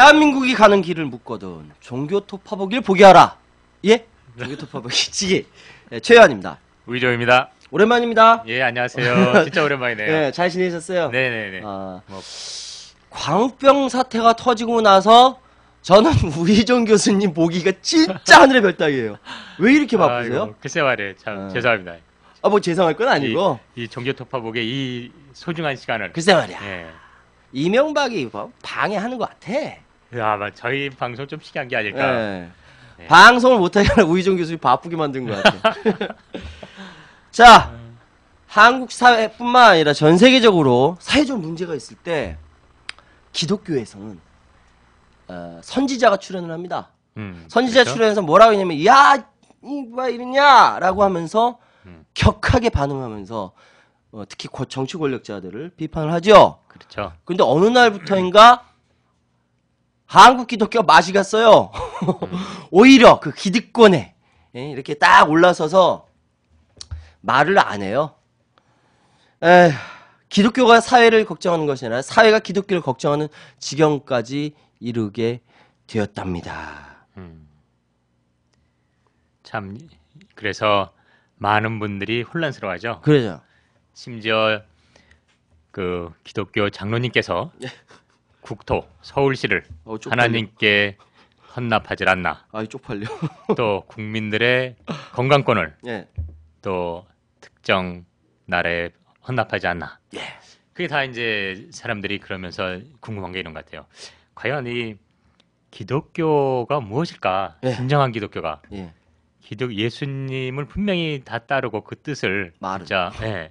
대한민국이 가는 길을 묻거든 종교 토파보기를 보게 하라. 예? 종교 토파보기 지기 예, 최현입니다. 우리조입니다. 오랜만입니다. 예, 안녕하세요. 진짜 오랜만이네요. 네, 잘 지내셨어요? 네네네. 아, 뭐. 광우병 사태가 터지고 나서 저는 우희종 교수님 보기가 진짜 하늘의 별 따기예요. 왜 이렇게 바쁘세요? 아이고, 글쎄 말이에요. 참 네. 죄송합니다. 아, 뭐 죄송할 건 아니고. 이, 이 종교 토파복의 이 소중한 시간을. 글쎄 말이야. 예. 이명박이 뭐 방해하는 것 같아. 야, 막 저희 방송 좀 신기한 게 아닐까. 네. 네. 방송을 못하게 하는 우희종 교수님 바쁘게 만든 것같아 자, 한국 사회뿐만 아니라 전 세계적으로 사회적 문제가 있을 때 기독교에서는 어, 선지자가 출연을 합니다. 음, 선지자 그렇죠? 출연에서 뭐라고 했냐면 야, 이봐 이러냐라고 하면서 음. 격하게 반응하면서 어, 특히 정치 권력자들을 비판을 하죠. 그렇죠. 근데 어느 날부터인가 한국 기독교 맛이 갔어요. 오히려 그 기득권에 예, 이렇게 딱 올라서서 말을 안 해요. 에휴, 기독교가 사회를 걱정하는 것이 아니라 사회가 기독교를 걱정하는 지경까지 이르게 되었답니다. 음. 참 그래서 많은 분들이 혼란스러워하죠. 그래죠. 심지어 그 기독교 장로님께서 네. 국토 서울시를 어, 하나님께 헌납하지 않나. 아이 쪽팔려. 또 국민들의 건강권을 예. 또 특정 나라에 헌납하지 않나. 예. 그게 다 이제 사람들이 그러면서 궁금한 게 이런 것 같아요. 과연 이 기독교가 무엇일까? 예. 진정한 기독교가. 예. 기독 예수님을 분명히 다 따르고 그 뜻을 말은. 진짜 예.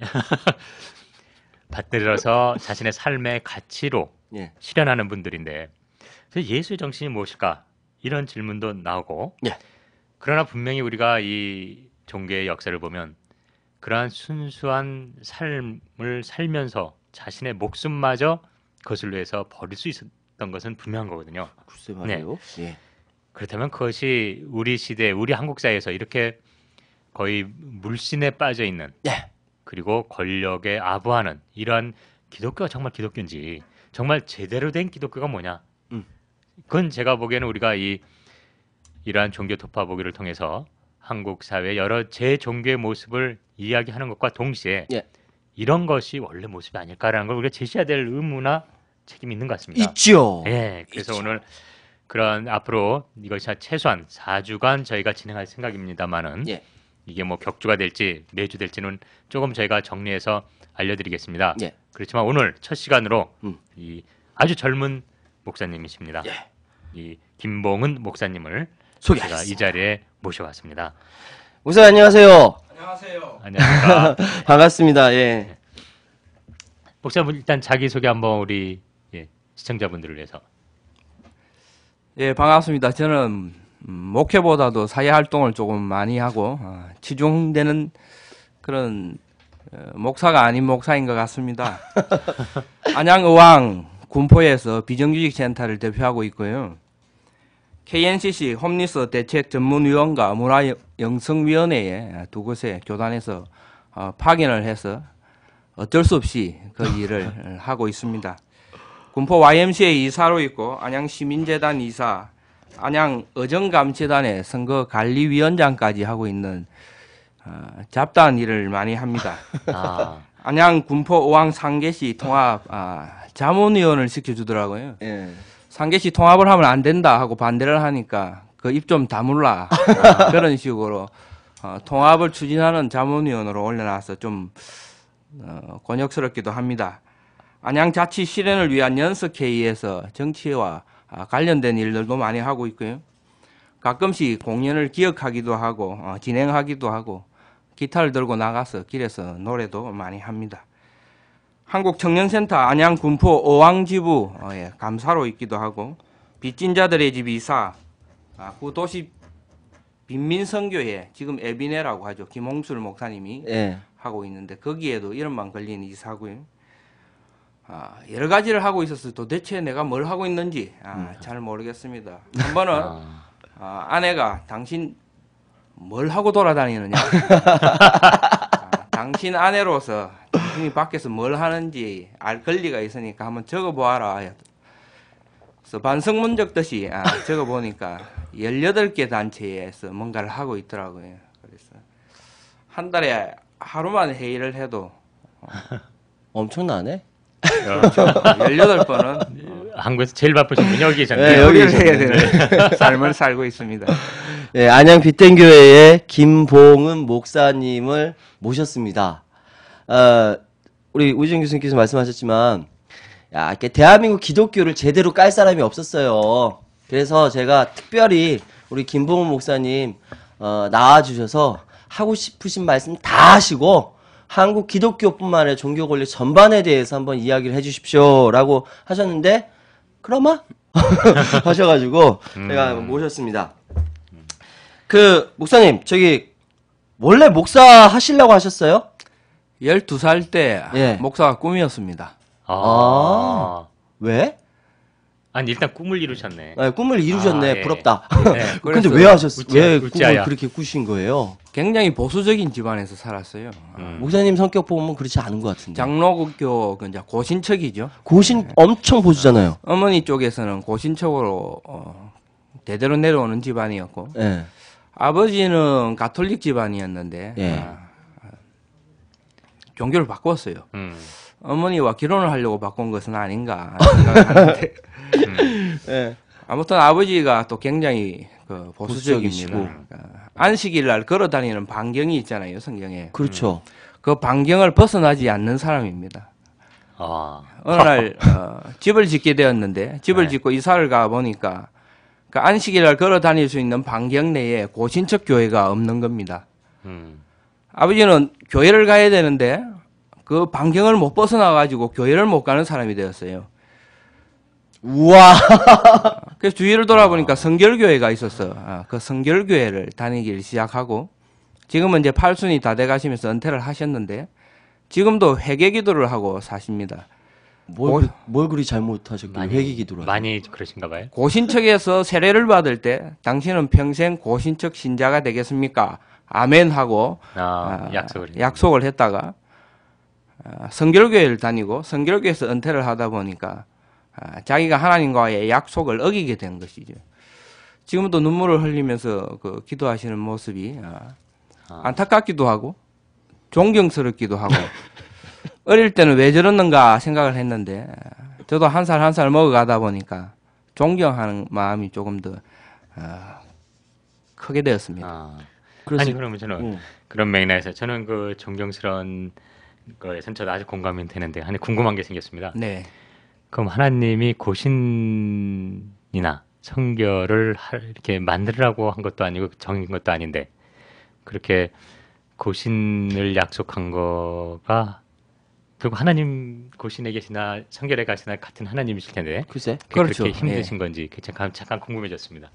받들어서 자신의 삶의 가치로 예. 실현하는 분들인데 그래서 예수의 정신이 무엇일까 이런 질문도 나오고 예. 그러나 분명히 우리가 이 종교의 역사를 보면 그러한 순수한 삶을 살면서 자신의 목숨마저 그것을 위해서 버릴 수 있었던 것은 분명한 거거든요. 아, 글쎄 말이요. 네. 예. 그렇다면 그것이 우리 시대, 우리 한국 사회에서 이렇게 거의 물신에 빠져 있는 예. 그리고 권력에 아부하는 이러한 기독교가 정말 기독교인지 정말 제대로 된 기독교가 뭐냐? 음. 그건 제가 보기에는 우리가 이 이러한 종교 토파 보기를 통해서 한국 사회 여러 재종교의 모습을 이야기하는 것과 동시에 예. 이런 것이 원래 모습이 아닐까라는 걸 우리가 제시해야 될 의무나 책임이 있는 것 같습니다. 있죠. 예. 그래서 있죠. 오늘 그런 앞으로 이것이 최소한 4주간 저희가 진행할 생각입니다만은 예. 이게 뭐 격주가 될지 매주 될지는 조금 저희가 정리해서 알려드리겠습니다. 예. 그렇지만 오늘 첫 시간으로 음. 이 아주 젊은 목사님이십니다. 예. 이 김봉은 목사님을 소개가이 자리에 모셔왔습니다. 목사 안녕하세요. 안녕하세요. 안녕하세요. 반갑습니다. 예. 예. 목사님 일단 자기 소개 한번 우리 예, 시청자분들을 위해서. 예 반갑습니다. 저는 음, 목회보다도 사회 활동을 조금 많이 하고 아, 치중되는 그런 어, 목사가 아닌 목사인 것 같습니다. 안양의왕 군포에서 비정규직 센터를 대표하고 있고요. KNCC 홈리스 대책 전문위원과 문화영성위원회에 두 곳에 교단에서 어, 파견을 해서 어쩔 수 없이 그 일을 하고 있습니다. 군포 YMCA 이사로 있고 안양 시민재단 이사, 안양 어정감재단의 선거 관리위원장까지 하고 있는 어, 잡다한 일을 많이 합니다. 아. 안양 군포 오왕 상계시 통합 아, 자문위원을 시켜주더라고요. 예. 상계시 통합을 하면 안 된다 하고 반대를 하니까 그 입 좀 다물라 아, 그런 식으로 어, 통합을 추진하는 자문위원으로 올려놔서 좀 어, 권역스럽기도 합니다. 안양 자치 실현을 위한 연석회의에서 정치와 아, 관련된 일들도 많이 하고 있고요. 가끔씩 공연을 기억하기도 하고 어, 진행하기도 하고 기타를 들고 나가서 길에서 노래도 많이 합니다. 한국청년센터 안양 군포 어왕지부 어, 예, 감사로 있기도 하고 빚진자들의 집 이사 아, 그 도시 빈민선교회 지금 에비네라고 하죠 김홍술 목사님이 예. 하고 있는데 거기에도 이름만 걸린 이사고요. 아, 여러 가지를 하고 있어서 도대체 내가 뭘 하고 있는지 아, 음. 잘 모르겠습니다. 한 번은 아. 아, 아내가 당신 뭘 하고 돌아다니느냐. 아, 당신 아내로서 당신이 밖에서 뭘 하는지 알 권리가 있으니까 한번 적어보아라. 그래서 반성문 적듯이 아, 적어보니까 18개 단체에서 뭔가를 하고 있더라고요. 그래서 한 달에 하루만 회의를 해도 어, 엄청나네? 18번은 어, 한국에서 제일 바쁘신 분이 여기 계셨네요. 네, 여기 계셨네. 삶을 살고 있습니다. 네, 안양 빗댄교회의 김봉은 목사님을 모셨습니다. 어, 우리 우진 교수님께서 말씀하셨지만, 야, 이렇게 대한민국 기독교를 제대로 깔 사람이 없었어요. 그래서 제가 특별히 우리 김봉은 목사님 어, 나와주셔서 하고 싶으신 말씀 다 하시고 한국 기독교뿐만 아니라 종교 권리 전반에 대해서 한번 이야기를 해주십시오라고 하셨는데 그러마 하셔가지고 음. 제가 모셨습니다. 그 목사님 저기 원래 목사 하시려고 하셨어요? 12살 때 예. 목사가 꿈이었습니다. 아. 아. 왜? 아니 일단 꿈을 이루셨네. 아, 꿈을 이루셨네. 아, 예. 부럽다. 예, 근데 왜 하셨어요? 울지야, 왜울지야 꿈을 그렇게 꾸신 거예요? 굉장히 보수적인 집안에서 살았어요. 음. 목사님 성격 보면 그렇지 않은 것 같은데. 장로교 그 이제 고신척이죠. 고신 네. 엄청 보수잖아요. 어머니 쪽에서는 고신척으로 어, 대대로 내려오는 집안이었고. 네. 아버지는 가톨릭 집안이었는데 예. 아, 종교를 바꿨어요. 음. 어머니와 결혼을 하려고 바꾼 것은 아닌가 생각하는데 예. 음. 예. 아무튼 아버지가 또 굉장히 그보수적이시고 그 안식일 날 걸어 다니는 반경이 있잖아요 성경에. 그렇죠. 음. 그 반경을 벗어나지 않는 사람입니다. 아. 어느 날 어, 집을 짓게 되었는데 집을 네. 짓고 이사를 가 보니까 그 그러니까 안식일을 걸어 다닐 수 있는 반경 내에 고신척 교회가 없는 겁니다. 음. 아버지는 교회를 가야 되는데 그 반경을 못 벗어나 가지고 교회를 못 가는 사람이 되었어요. 우와. 그래서 주위를 돌아보니까 아. 성결교회가 있었어. 아, 그 성결교회를 다니기를 시작하고 지금은 이제 팔순이 다 돼가시면서 은퇴를 하셨는데 지금도 회개 기도를 하고 사십니다. 뭘, 그- 뭘 그리 잘못하셨길래 회개 기도를 요 많이 그러신가 봐요. 고신척에서 세례를 받을 때 당신은 평생 고신척 신자가 되겠습니까? 아멘 하고 아, 아 약속을. 약속을 했다가 아, 성결교회를 다니고 성결교회에서 은퇴를 하다 보니까 아, 자기가 하나님과의 약속을 어기게 된 것이죠. 지금도 눈물을 흘리면서 그 기도하시는 모습이 아, 아. 안타깝기도 하고 존경스럽기도 하고 어릴 때는 왜 저러는가 생각을 했는데 저도 한살 한살 한 살 먹어가다 보니까 존경하는 마음이 조금 더 어, 크게 되었습니다. 아, 니 그러면 저는 음. 그런 맥락에서 저는 그 존경스러운 거에선 저도 아주 공감이 되는데 아 궁금한 게 생겼습니다. 네. 그럼 하나님이 고신이나 성결을 이렇게 만들라고 한 것도 아니고 정인 것도 아닌데 그렇게 고신을 약속한 거가 결국 하나님 고신에 계시나 성결에 가시나 같은 하나님이실 텐데 글쎄 그렇죠. 그렇게 힘드신 예. 건지 잠깐 잠깐 궁금해졌습니다.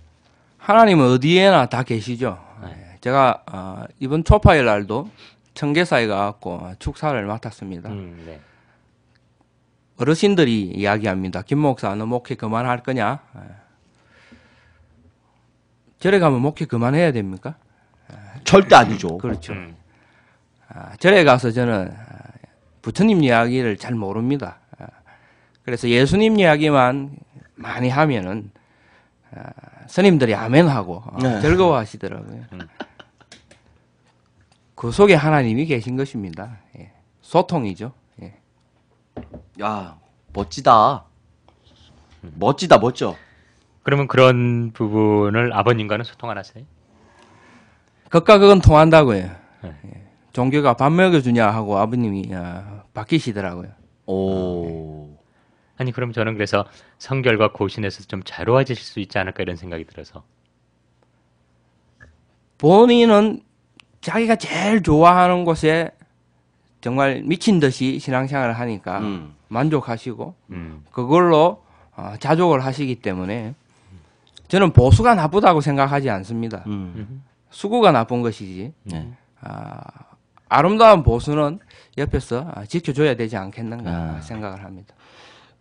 하나님은 어디에나 다 계시죠. 네. 예, 제가 어, 이번 초파일 날도 청계사에 가갖 축사를 맡았습니다. 음, 네. 어르신들이 이야기합니다. 김 목사 너 목회 그만할 거냐? 예. 절에 가면 목회 그만해야 됩니까? 예. 절대 아니죠. 그렇죠. 음. 아, 절에 가서 저는 부처님 이야기를 잘 모릅니다. 아, 그래서 예수님 이야기만 많이 하면은 아, 스님들이 아멘하고 어, 네. 즐거워하시더라고요. 음. 그 속에 하나님이 계신 것입니다. 예. 소통이죠. 예. 야 멋지다. 멋지다 멋져. 그러면 그런 부분을 아버님과는 소통 안 하세요? 극과 극은 통한다고요. 네. 예. 종교가 밥 먹여주냐 하고 아버님이 어, 바뀌시더라고요. 오. 아, 네. 아니 그럼 저는 그래서 성결과 고신에서 좀자유로워수 있지 않을까 이런 생각이 들어서 본인은 자기가 제일 좋아하는 곳에 정말 미친 듯이 신앙생활을 하니까 음. 만족하시고 음. 그걸로 어, 자족을 하시기 때문에 저는 보수가 나쁘다고 생각하지 않습니다. 음. 음. 수고가 나쁜 것이지. 네. 아, 아름다운 보수는 옆에서 아, 지켜줘야 되지 않겠는가 아. 생각을 합니다.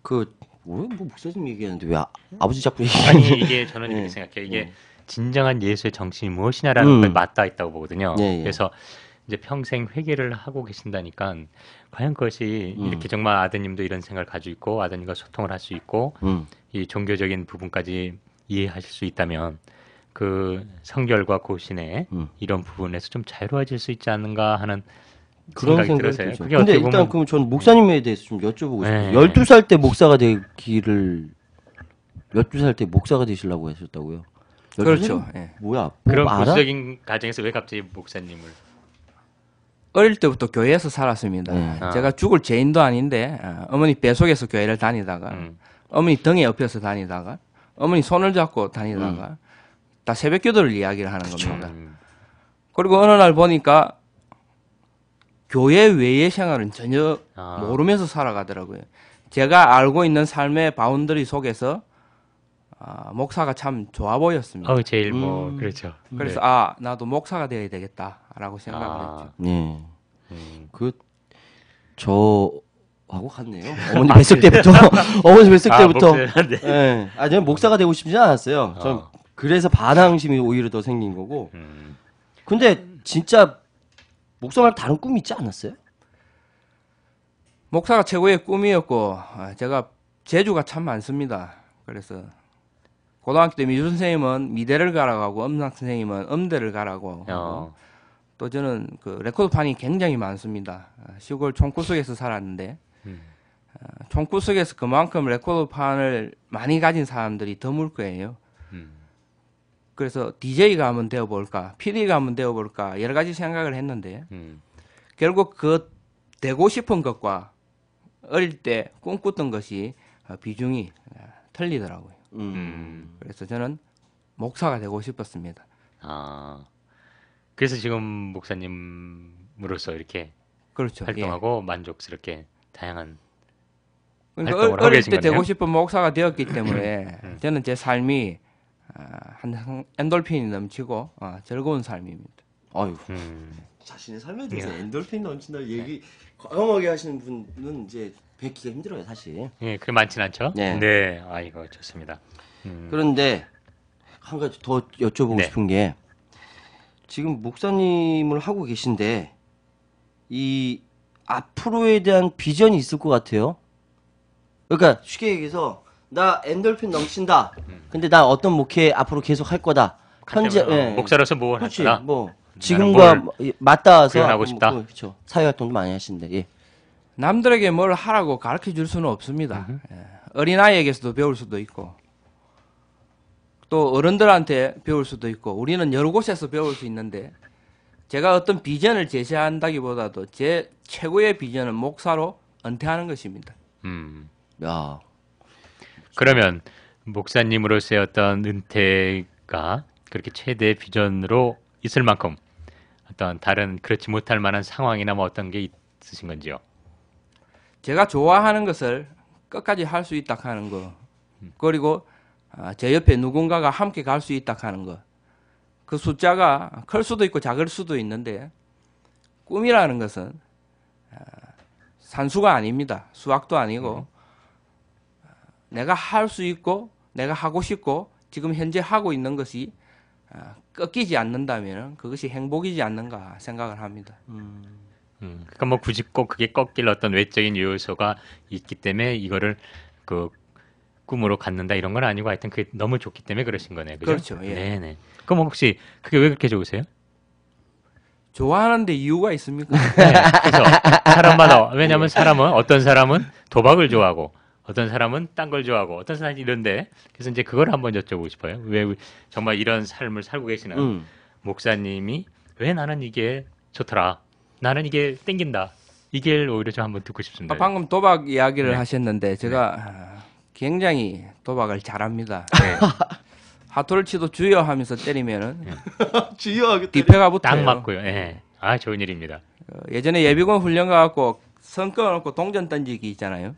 그, 뭐, 뭐 목사님 얘기하는데 왜 아, 음. 버지 자꾸 얘기 아니, 이게 저는 이렇게 네. 생각해요. 이게 네. 진정한 예수의 정신이 무엇이냐라는 음. 걸 맞닿아 있다고 보거든요. 네, 그래서 이제 평생 회개를 하고 계신다니까 과연 그것이 음. 이렇게 정말 아드님도 이런 생각을 가지고 있고 아드님과 소통을 할 수 있고 음. 이 종교적인 부분까지 이해하실 수 있다면 그 성결과 고신의 음. 이런 부분에서 좀 자유로워질 수 있지 않은가 하는 그런 생각이, 생각들어요 들죠. 근데 일단 보면... 그럼 저는 목사님에 대해서 좀 여쭤보고 네. 싶어요. 12살 때 목사가 되기를 12살 때 목사가 되시려고 하셨다고요? 그렇죠. 예. 뭐야? 뭐 그런 보적인 가정에서 왜 갑자기 목사님을 어릴 때부터 교회에서 살았습니다. 음. 제가 죽을 죄인도 아닌데 아, 어머니 뱃속에서 교회를 다니다가 음. 어머니 등에 엎여서 다니다가 어머니 손을 잡고 다니다가 음. 다 새벽 기도를 이야기를 하는 그쵸. 겁니다. 음. 그리고 어느 날 보니까 교회 외의 생활은 전혀 아. 모르면서 살아가더라고요. 제가 알고 있는 삶의 바운더리 속에서 아, 목사가 참 좋아 보였습니다. 어, 제일 뭐 음. 그렇죠. 그래서 네. 아 나도 목사가 되어야 되겠다라고 생각을 아. 했죠. 네. 음. 그 저하고 같네요. 아, 어머니 뵀을 때부터 네. 어머니 뵀을 아, 때부터. 아, 네. 아, 저는 목사가 되고 싶지 않았어요. 어. 전 그래서 반항심이 오히려 더 생긴 거고. 음. 근데 진짜 목사 말 다른 꿈이 있지 않았어요? 목사가 최고의 꿈이었고 아, 제가 재주가 참 많습니다. 그래서 고등학교 때 미술 선생님은 미대를 가라고 음악 선생님은 음대를 가라고 어. 또 저는 그 레코드판이 굉장히 많습니다. 아, 시골 총구속에서 살았는데 음. 아, 총구속에서 그만큼 레코드판을 많이 가진 사람들이 드물 거예요. 그래서 DJ가 한번 되어볼까, PD가 한번 되어볼까 여러 가지 생각을 했는데 음. 결국 그 되고 싶은 것과 어릴 때 꿈꿨던 것이 어, 비중이 어, 틀리더라고요. 음. 음. 그래서 저는 목사가 되고 싶었습니다. 아, 그래서 지금 목사님으로서 이렇게 그렇죠. 활동하고 예. 만족스럽게 다양한 그러니까 어, 어릴 때 되고 싶은 목사가 되었기 때문에 음. 저는 제 삶이 아, 한 엔돌핀이 넘치고 아, 즐거운 삶입니다. 아유. 음. 자신의 삶에 대해서 예. 엔돌핀 넘친다 예. 얘기 과감하게 하시는 분은 이제 뵙기가 힘들어요, 사실. 예, 그게 많진 않죠. 네. 네. 아, 이거 좋습니다. 음. 그런데 한 가지 더 여쭤보고 네. 싶은 게 지금 목사님을 하고 계신데 이 앞으로에 대한 비전이 있을 것 같아요. 그러니까 쉽게 얘기해서 나 엔돌핀 넘친다. 근데 나 어떤 목회 앞으로 계속 할 거다. 현재 예. 목사로서 뭐하할그뭐 뭐, 지금과 맞닿아서 하고 싶다. 뭐, 그렇죠. 사회 활동도 많이 하시는데. 예. 남들에게 뭘 하라고 가르쳐 줄 수는 없습니다. 예. 어린아이에게서도 배울 수도 있고, 또 어른들한테 배울 수도 있고, 우리는 여러 곳에서 배울 수 있는데, 제가 어떤 비전을 제시한다기보다도 제 최고의 비전은 목사로 은퇴하는 것입니다. 음. 야. 그러면 목사님으로 서의 어떤 은퇴가 그렇게 최대 비전으로 있을 만큼 어떤 다른 그렇지 못할 만한 상황이나 뭐 어떤 게 있으신 건지요? 제가 좋아하는 것을 끝까지 할 수 있다 하는 거 그리고 아, 제 옆에 누군가가 함께 갈 수 있다 하는 거 그 숫자가 클 수도 있고 작을 수도 있는데 꿈이라는 것은 아, 산수가 아닙니다 수학도 아니고 음. 내가 할 수 있고 내가 하고 싶고 지금 현재 하고 있는 것이 어, 꺾이지 않는다면 그것이 행복이지 않는가 생각을 합니다. 음. 음, 그러니까 뭐 굳이 꼭 그게 꺾일 어떤 외적인 요소가 있기 때문에 이거를 그 꿈으로 갖는다 이런 건 아니고 하여튼 그게 너무 좋기 때문에 그러신 거네요. 그렇죠? 그렇죠 예. 네네. 그럼 혹시 그게 왜 그렇게 좋으세요? 좋아하는데 이유가 있습니까? 네, 그래서 사람마다 왜냐하면 사람은 어떤 사람은 도박을 좋아하고 어떤 사람은 딴 걸 좋아하고 어떤 사람이 이런데 그래서 이제 그걸 한번 여쭤보고 싶어요. 왜 정말 이런 삶을 살고 계시는 음. 목사님이 왜 나는 이게 좋더라. 나는 이게 땡긴다. 이길 오히려 좀 한번 듣고 싶습니다. 아, 방금 도박 이야기를 네. 하셨는데 네. 제가 네. 굉장히 도박을 잘합니다. 네. 하토를 치도 주여하면서 때리면은 네. 주여하게 뒤패가 붙어요. 딱 맞고요. 예. 아 좋은 일입니다. 어, 예전에 예비군 훈련 가갖고 성과 놓고 동전 던지기 있잖아요.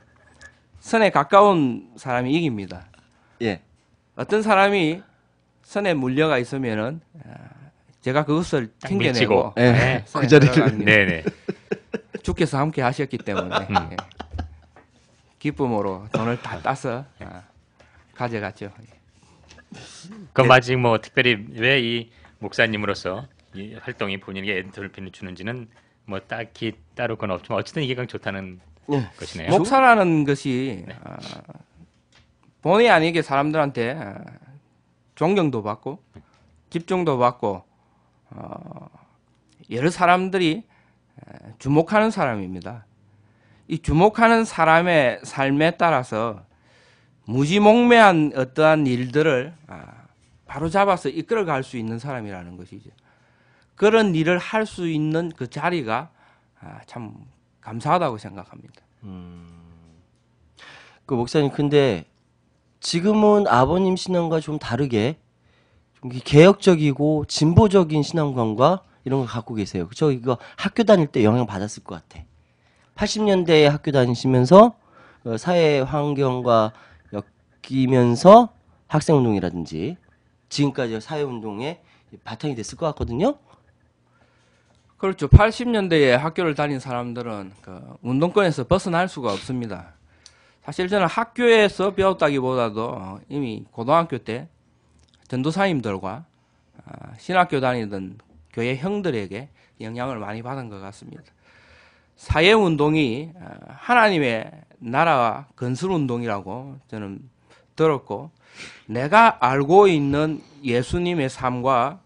선에 가까운 사람이 이깁니다. 예. 어떤 사람이 선에 물려가 있으면은 아, 제가 그것을 튕겨내고 예. 네. 그 자리를 네네. 주께서 함께 하셨기 때문에 음. 기쁨으로 돈을 다 따서 아, 가져갔죠. 그럼 아직 뭐 특별히 왜 이 목사님으로서 이 활동이 본인에게 엔돌핀 주는지는 뭐 딱히 따로 건 없지만 어쨌든 이게 좋다는 네. 것이네요. 목사라는 것이 네. 아, 본의 아니게 사람들한테 아, 존경도 받고 집중도 받고 어, 여러 사람들이 주목하는 사람입니다. 이 주목하는 사람의 삶에 따라서 무지몽매한 어떠한 일들을 아, 바로 잡아서 이끌어갈 수 있는 사람이라는 것이죠. 그런 일을 할 수 있는 그 자리가 아, 참 감사하다고 생각합니다. 음. 그 목사님 근데 지금은 아버님 신앙과 좀 다르게 좀 개혁적이고 진보적인 신앙관과 이런 걸 갖고 계세요. 그죠? 이거 학교 다닐 때 영향 받았을 것 같아. 80년대에 학교 다니시면서 어, 사회 환경과 엮이면서 학생 운동이라든지 지금까지 사회 운동에 바탕이 됐을 것 같거든요. 그렇죠. 80년대에 학교를 다닌 사람들은 그 운동권에서 벗어날 수가 없습니다. 사실 저는 학교에서 배웠다기보다도 어, 이미 고등학교 때 전도사님들과 아, 신학교 다니던 교회 형들에게 영향을 많이 받은 것 같습니다. 사회운동이 아, 하나님의 나라와 건설운동이라고 저는 들었고 내가 알고 있는 예수님의 삶과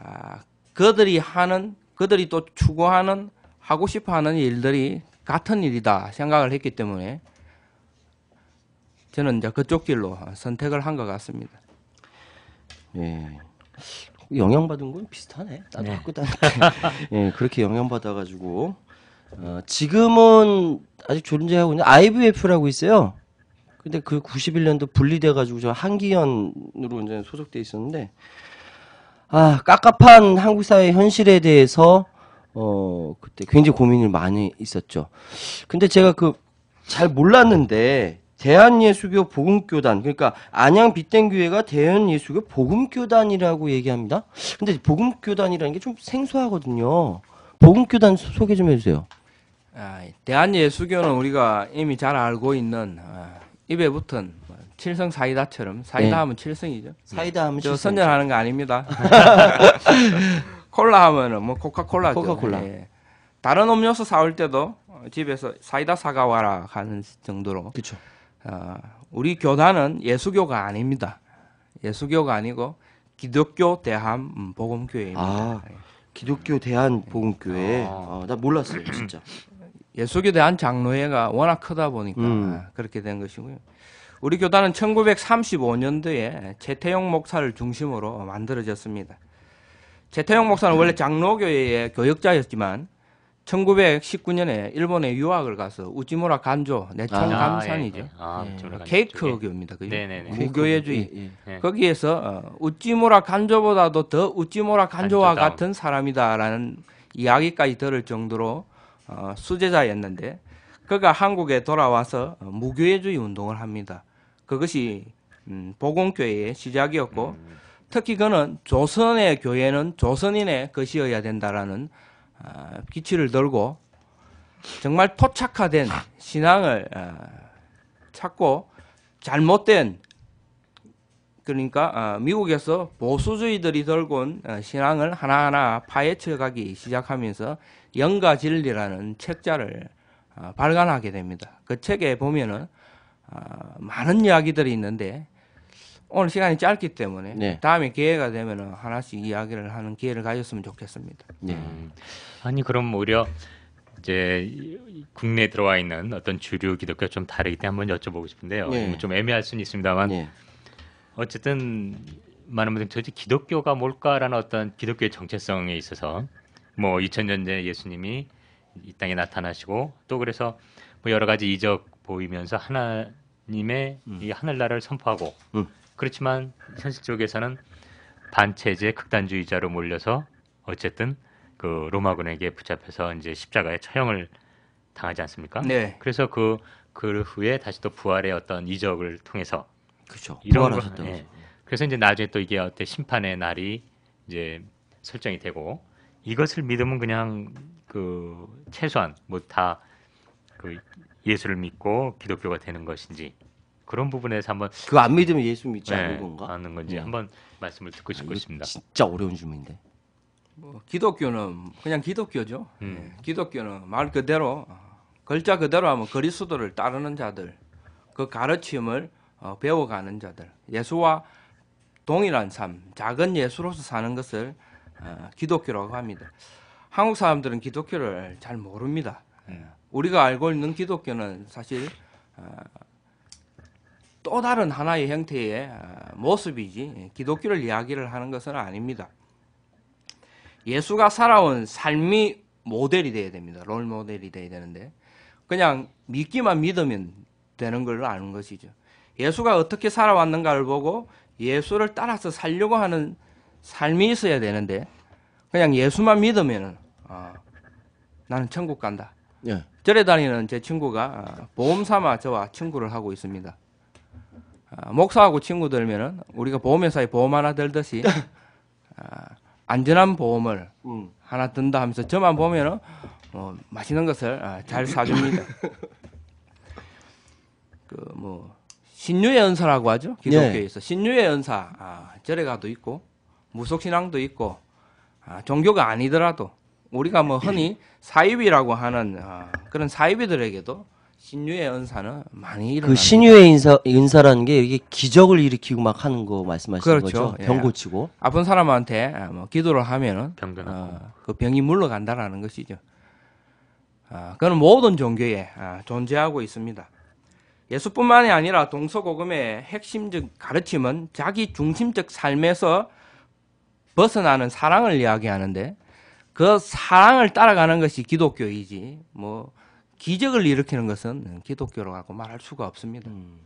아, 그들이 하는 그들이 또 추구하는 하고 싶어 하는 일들이 같은 일이다 생각을 했기 때문에 저는 이제 그쪽 길로 선택을 한 것 같습니다. 예. 영향받은 건 비슷하네. 나도 네. 학교 다닐 때. 예, 그렇게 영향받아가지고. 어, 지금은 아직 존재하고 있는 IVF라고 있어요. 근데 그 91년도 분리돼가지고 저 한기현으로 이제 소속돼 있었는데 아, 깝깝한 한국 사회 현실에 대해서 어, 그때 굉장히 고민을 많이 있었죠. 근데 제가 그 잘 몰랐는데 대한예수교 복음교단 그러니까 안양 빗댄교회가 대한예수교 복음교단이라고 얘기합니다. 근데 복음교단이라는 게 좀 생소하거든요. 복음교단 소개 좀 해주세요. 아, 대한예수교는 우리가 이미 잘 알고 있는 아, 입에 붙은 칠성 사이다처럼 사이다 하면 네. 칠성이죠. 네. 사이다 하면 저 선전하는 거 아닙니다. 콜라 하면은 뭐 코카콜라죠. 코카콜라. 예. 다른 음료수 사올 때도 집에서 사이다 사가와라 하는 정도로. 그렇죠. 어, 우리 교단은 예수교가 아닙니다. 예수교가 아니고 기독교 대한 복음교회입니다. 아, 기독교 대한 예. 복음교회. 아, 어, 나 몰랐어요, 진짜. 예수교 대한 장로회가 워낙 크다 보니까 음. 그렇게 된 것이고요. 우리 교단은 1935년도에 재태용 목사를 중심으로 만들어졌습니다. 재태용 목사는 원래 장로교회의 교역자였지만 1919년에 일본에 유학을 가서 우지모라 간조 내천 아, 네. 감산이죠. 아, 네. 네. 예, 예. 아, 케이크 교입니다. 그죠? 무교회주의. 거기에서 어, 우지모라 간조보다도 더우지모라 간조와 간조다운. 같은 사람이다라는 이야기까지 들을 정도로 어, 수제자였는데 그가 한국에 돌아와서 어, 무교회주의 운동을 합니다. 그것이 음, 보공교회의 시작이었고 음. 특히 그는 조선의 교회는 조선인의 것이어야 된다라는 어, 기치를 들고 정말 포착화된 신앙을 어, 찾고 잘못된 그러니까 어, 미국에서 보수주의들이 들고 어, 신앙을 하나하나 파헤쳐가기 시작하면서 영가 진리라는 책자를 발간하게 됩니다. 그 책에 보면은 아, 많은 이야기들이 있는데 오늘 시간이 짧기 때문에 네. 다음에 기회가 되면 하나씩 이야기를 하는 기회를 가졌으면 좋겠습니다. 네. 음. 아니 그럼 오히려 이제 국내에 들어와 있는 어떤 주류 기독교 좀 다르기 때문에 한번 여쭤보고 싶은데요. 네. 뭐 좀 애매할 수는 있습니다만 네. 어쨌든 많은 분들이 도대체 기독교가 뭘까라는 어떤 기독교의 정체성에 있어서 뭐 2000년 전에 예수님이 이 땅에 나타나시고 또 그래서 뭐 여러 가지 이적 보이면서 하나님의 음. 이 하늘나라를 선포하고 음. 그렇지만 현실 쪽에서는 반체제 극단주의자로 몰려서 어쨌든 그 로마군에게 붙잡혀서 이제 십자가에 처형을 당하지 않습니까? 네. 그래서 그그 그 후에 다시 또 부활의 어떤 이적을 통해서 그렇죠. 이런 거, 예. 그래서 이제 나중에 또 이게 어때 심판의 날이 이제 설정이 되고 이것을 믿으면 그냥 그 최소한 뭐다그 예수를 믿고 기독교가 되는 것인지 그런 부분에서 한번 그 안 믿으면 예수 믿지 네, 않는 건가? 않는 건지 네. 한번 말씀을 듣고 싶고 아, 싶습니다. 진짜 어려운 질문인데. 뭐 기독교는 그냥 기독교죠. 음. 네, 기독교는 말 그대로 어, 글자 그대로 하면 그리스도를 따르는 자들, 그 가르침을 어, 배워가는 자들, 예수와 동일한 삶, 작은 예수로서 사는 것을 어, 기독교라고 합니다. 한국 사람들은 기독교를 잘 모릅니다. 음. 예. 우리가 알고 있는 기독교는 사실 어, 또 다른 하나의 형태의 어, 모습이지 기독교를 이야기를 하는 것은 아닙니다. 예수가 살아온 삶이 모델이 돼야 됩니다. 롤 모델이 돼야 되는데 그냥 믿기만 믿으면 되는 걸로 아는 것이죠. 예수가 어떻게 살아왔는가를 보고 예수를 따라서 살려고 하는 삶이 있어야 되는데 그냥 예수만 믿으면 어, 나는 천국 간다. 예. 절에 다니는 제 친구가 아, 보험 삼아 저와 친구를 하고 있습니다. 아, 목사하고 친구 들면은 우리가 보험회사에 보험 하나 들듯이 아, 안전한 보험을 음. 하나 든다 하면서 저만 보면은 뭐 맛있는 것을 잘 사줍니다. 그 뭐 신유의 은사라고 하죠 기독교에서 예. 신유의 은사 아, 절에 가도 있고 무속신앙도 있고 아, 종교가 아니더라도 우리가 뭐 흔히 예. 사이비라고 하는 아, 그런 사이비들에게도 신유의 은사는 많이 그 일어나니그 신유의 인사, 은사라는 게 이게 기적을 일으키고 막 하는 거 말씀하시는 그렇죠. 거죠? 예. 병 고치고. 예. 아픈 사람한테 아, 뭐 기도를 하면은 어, 그 병이 물러간다라는 것이죠. 아, 그건 모든 종교에 아, 존재하고 있습니다. 예수뿐만이 아니라 동서고금의 핵심적 가르침은 자기 중심적 삶에서 벗어나는 사랑을 이야기하는데 그 사랑을 따라가는 것이 기독교이지 뭐 기적을 일으키는 것은 기독교라고 말할 수가 없습니다. 음.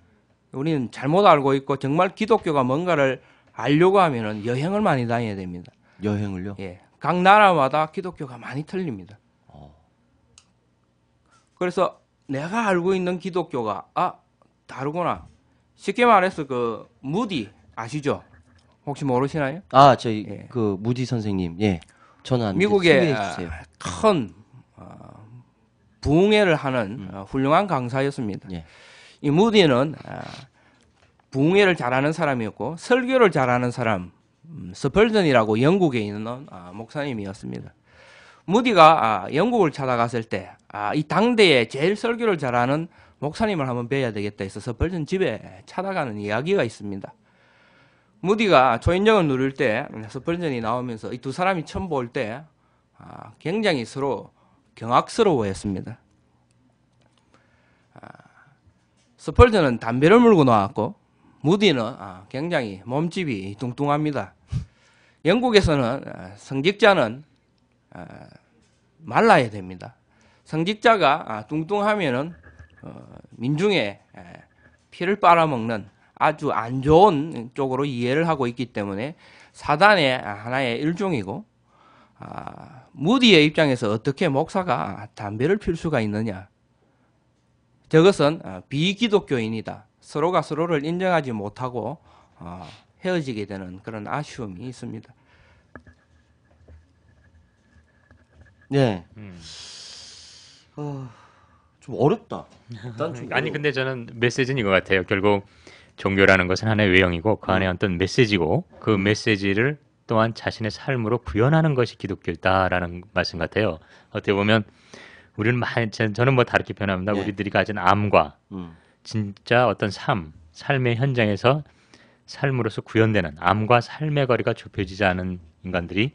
우리는 잘못 알고 있고 정말 기독교가 뭔가를 알려고 하면은 여행을 많이 다녀야 됩니다. 여행을요? 예. 각 나라마다 기독교가 많이 틀립니다. 어. 그래서 내가 알고 있는 기독교가 아 다르구나. 쉽게 말해서 그 무디 아시죠? 혹시 모르시나요? 아 저희 예. 그 무디 선생님 예. 저는 미국의 아, 큰 부흥회를 어, 하는 음. 훌륭한 강사였습니다. 예. 이 무디는 부흥회를 아, 잘하는 사람이었고 설교를 잘하는 사람 음, 스펄전이라고 영국에 있는 목사님이었습니다. 무디가 영국을 찾아갔을 때이 당대에 제일 설교를 잘하는 목사님을 한번 뵈야 되겠다 해서 스펄전 집에 찾아가는 이야기가 있습니다. 무디가 초인종을 누를 때 스펄전이 나오면서 이 두 사람이 처음 볼 때 아, 굉장히 서로 경악스러워했습니다. 아, 스펄전은 담배를 물고 나왔고 무디는 아, 굉장히 몸집이 뚱뚱합니다. 영국에서는 성직자는 말라야 됩니다. 성직자가 뚱뚱하면은 어, 민중의 피를 빨아먹는 아주 안 좋은 쪽으로 이해를 하고 있기 때문에 사단의 하나의 일종이고 아, 무디의 입장에서 어떻게 목사가 담배를 필 수가 있느냐? 저것은 아, 비기독교인이다. 서로가 서로를 인정하지 못하고 어, 헤어지게 되는 그런 아쉬움이 있습니다. 네. 음. 어, 좀 어렵다. 좀 아니 어려워. 근데 저는 메시지인것 같아요. 결국 종교라는 것은 하나의 외형이고 그 안에 음. 어떤 메시지고 그 음. 메시지를 또한 자신의 삶으로 구현하는 것이 기독교다라는 말씀 같아요. 어떻게 보면 우리는 많이 저는 뭐 다르게 표현합니다. 네. 우리들이 가진 암과 음. 진짜 어떤 삶, 삶의 현장에서 삶으로서 구현되는 암과 삶의 거리가 좁혀지지 않은 인간들이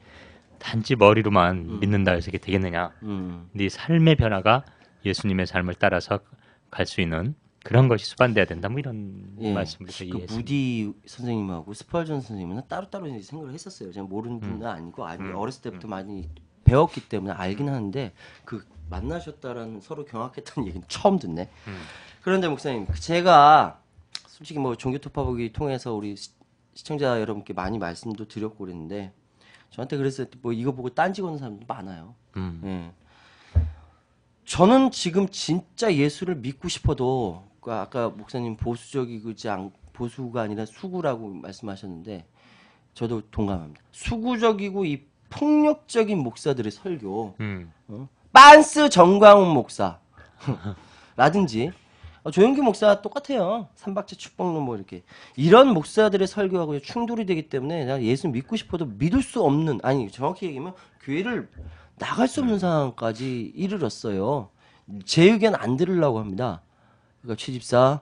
단지 머리로만 음. 믿는다 해서 이게 되겠느냐. 음. 근 삶의 변화가 예수님의 삶을 따라서 갈 수 있는 그런 것이 수반돼야 된다 뭐 이런 예. 말씀을 그이해 무디 선생님하고 스펄전 선생님은 따로따로 생각을 했었어요. 제가 모르는 음. 분은 아니고 아니 음. 어렸을 때부터 음. 많이 배웠기 때문에 알긴 하는데 그 만나셨다라는 서로 경악했던 얘기는 처음 듣네. 음. 그런데 목사님 그 제가 솔직히 뭐 종교 토파보기 통해서 우리 시, 청자 여러분께 많이 말씀도 드렸고 그랬는데 저한테 그래서 뭐 이거 보고 딴지 거는 사람도 많아요. 음. 예. 저는 지금 진짜 예수를 믿고 싶어도 보수가 그러니까 아까 목사님 보수적이지 않 보수가 아니라 수구라고 말씀하셨는데 저도 동감합니다. 수구적이고 이 폭력적인 목사들의 설교, 음. 어? 빤스 정광훈 목사 라든지 어, 조영기 목사 똑같아요. 삼박자 축복론 뭐 이렇게 이런 목사들의 설교하고 충돌이 되기 때문에 내가 예수 믿고 싶어도 믿을 수 없는 아니 정확히 얘기하면 교회를 나갈 수 없는 네. 상황까지 이르렀어요. 제 의견 안 들으려고 합니다. 그러니까 취집사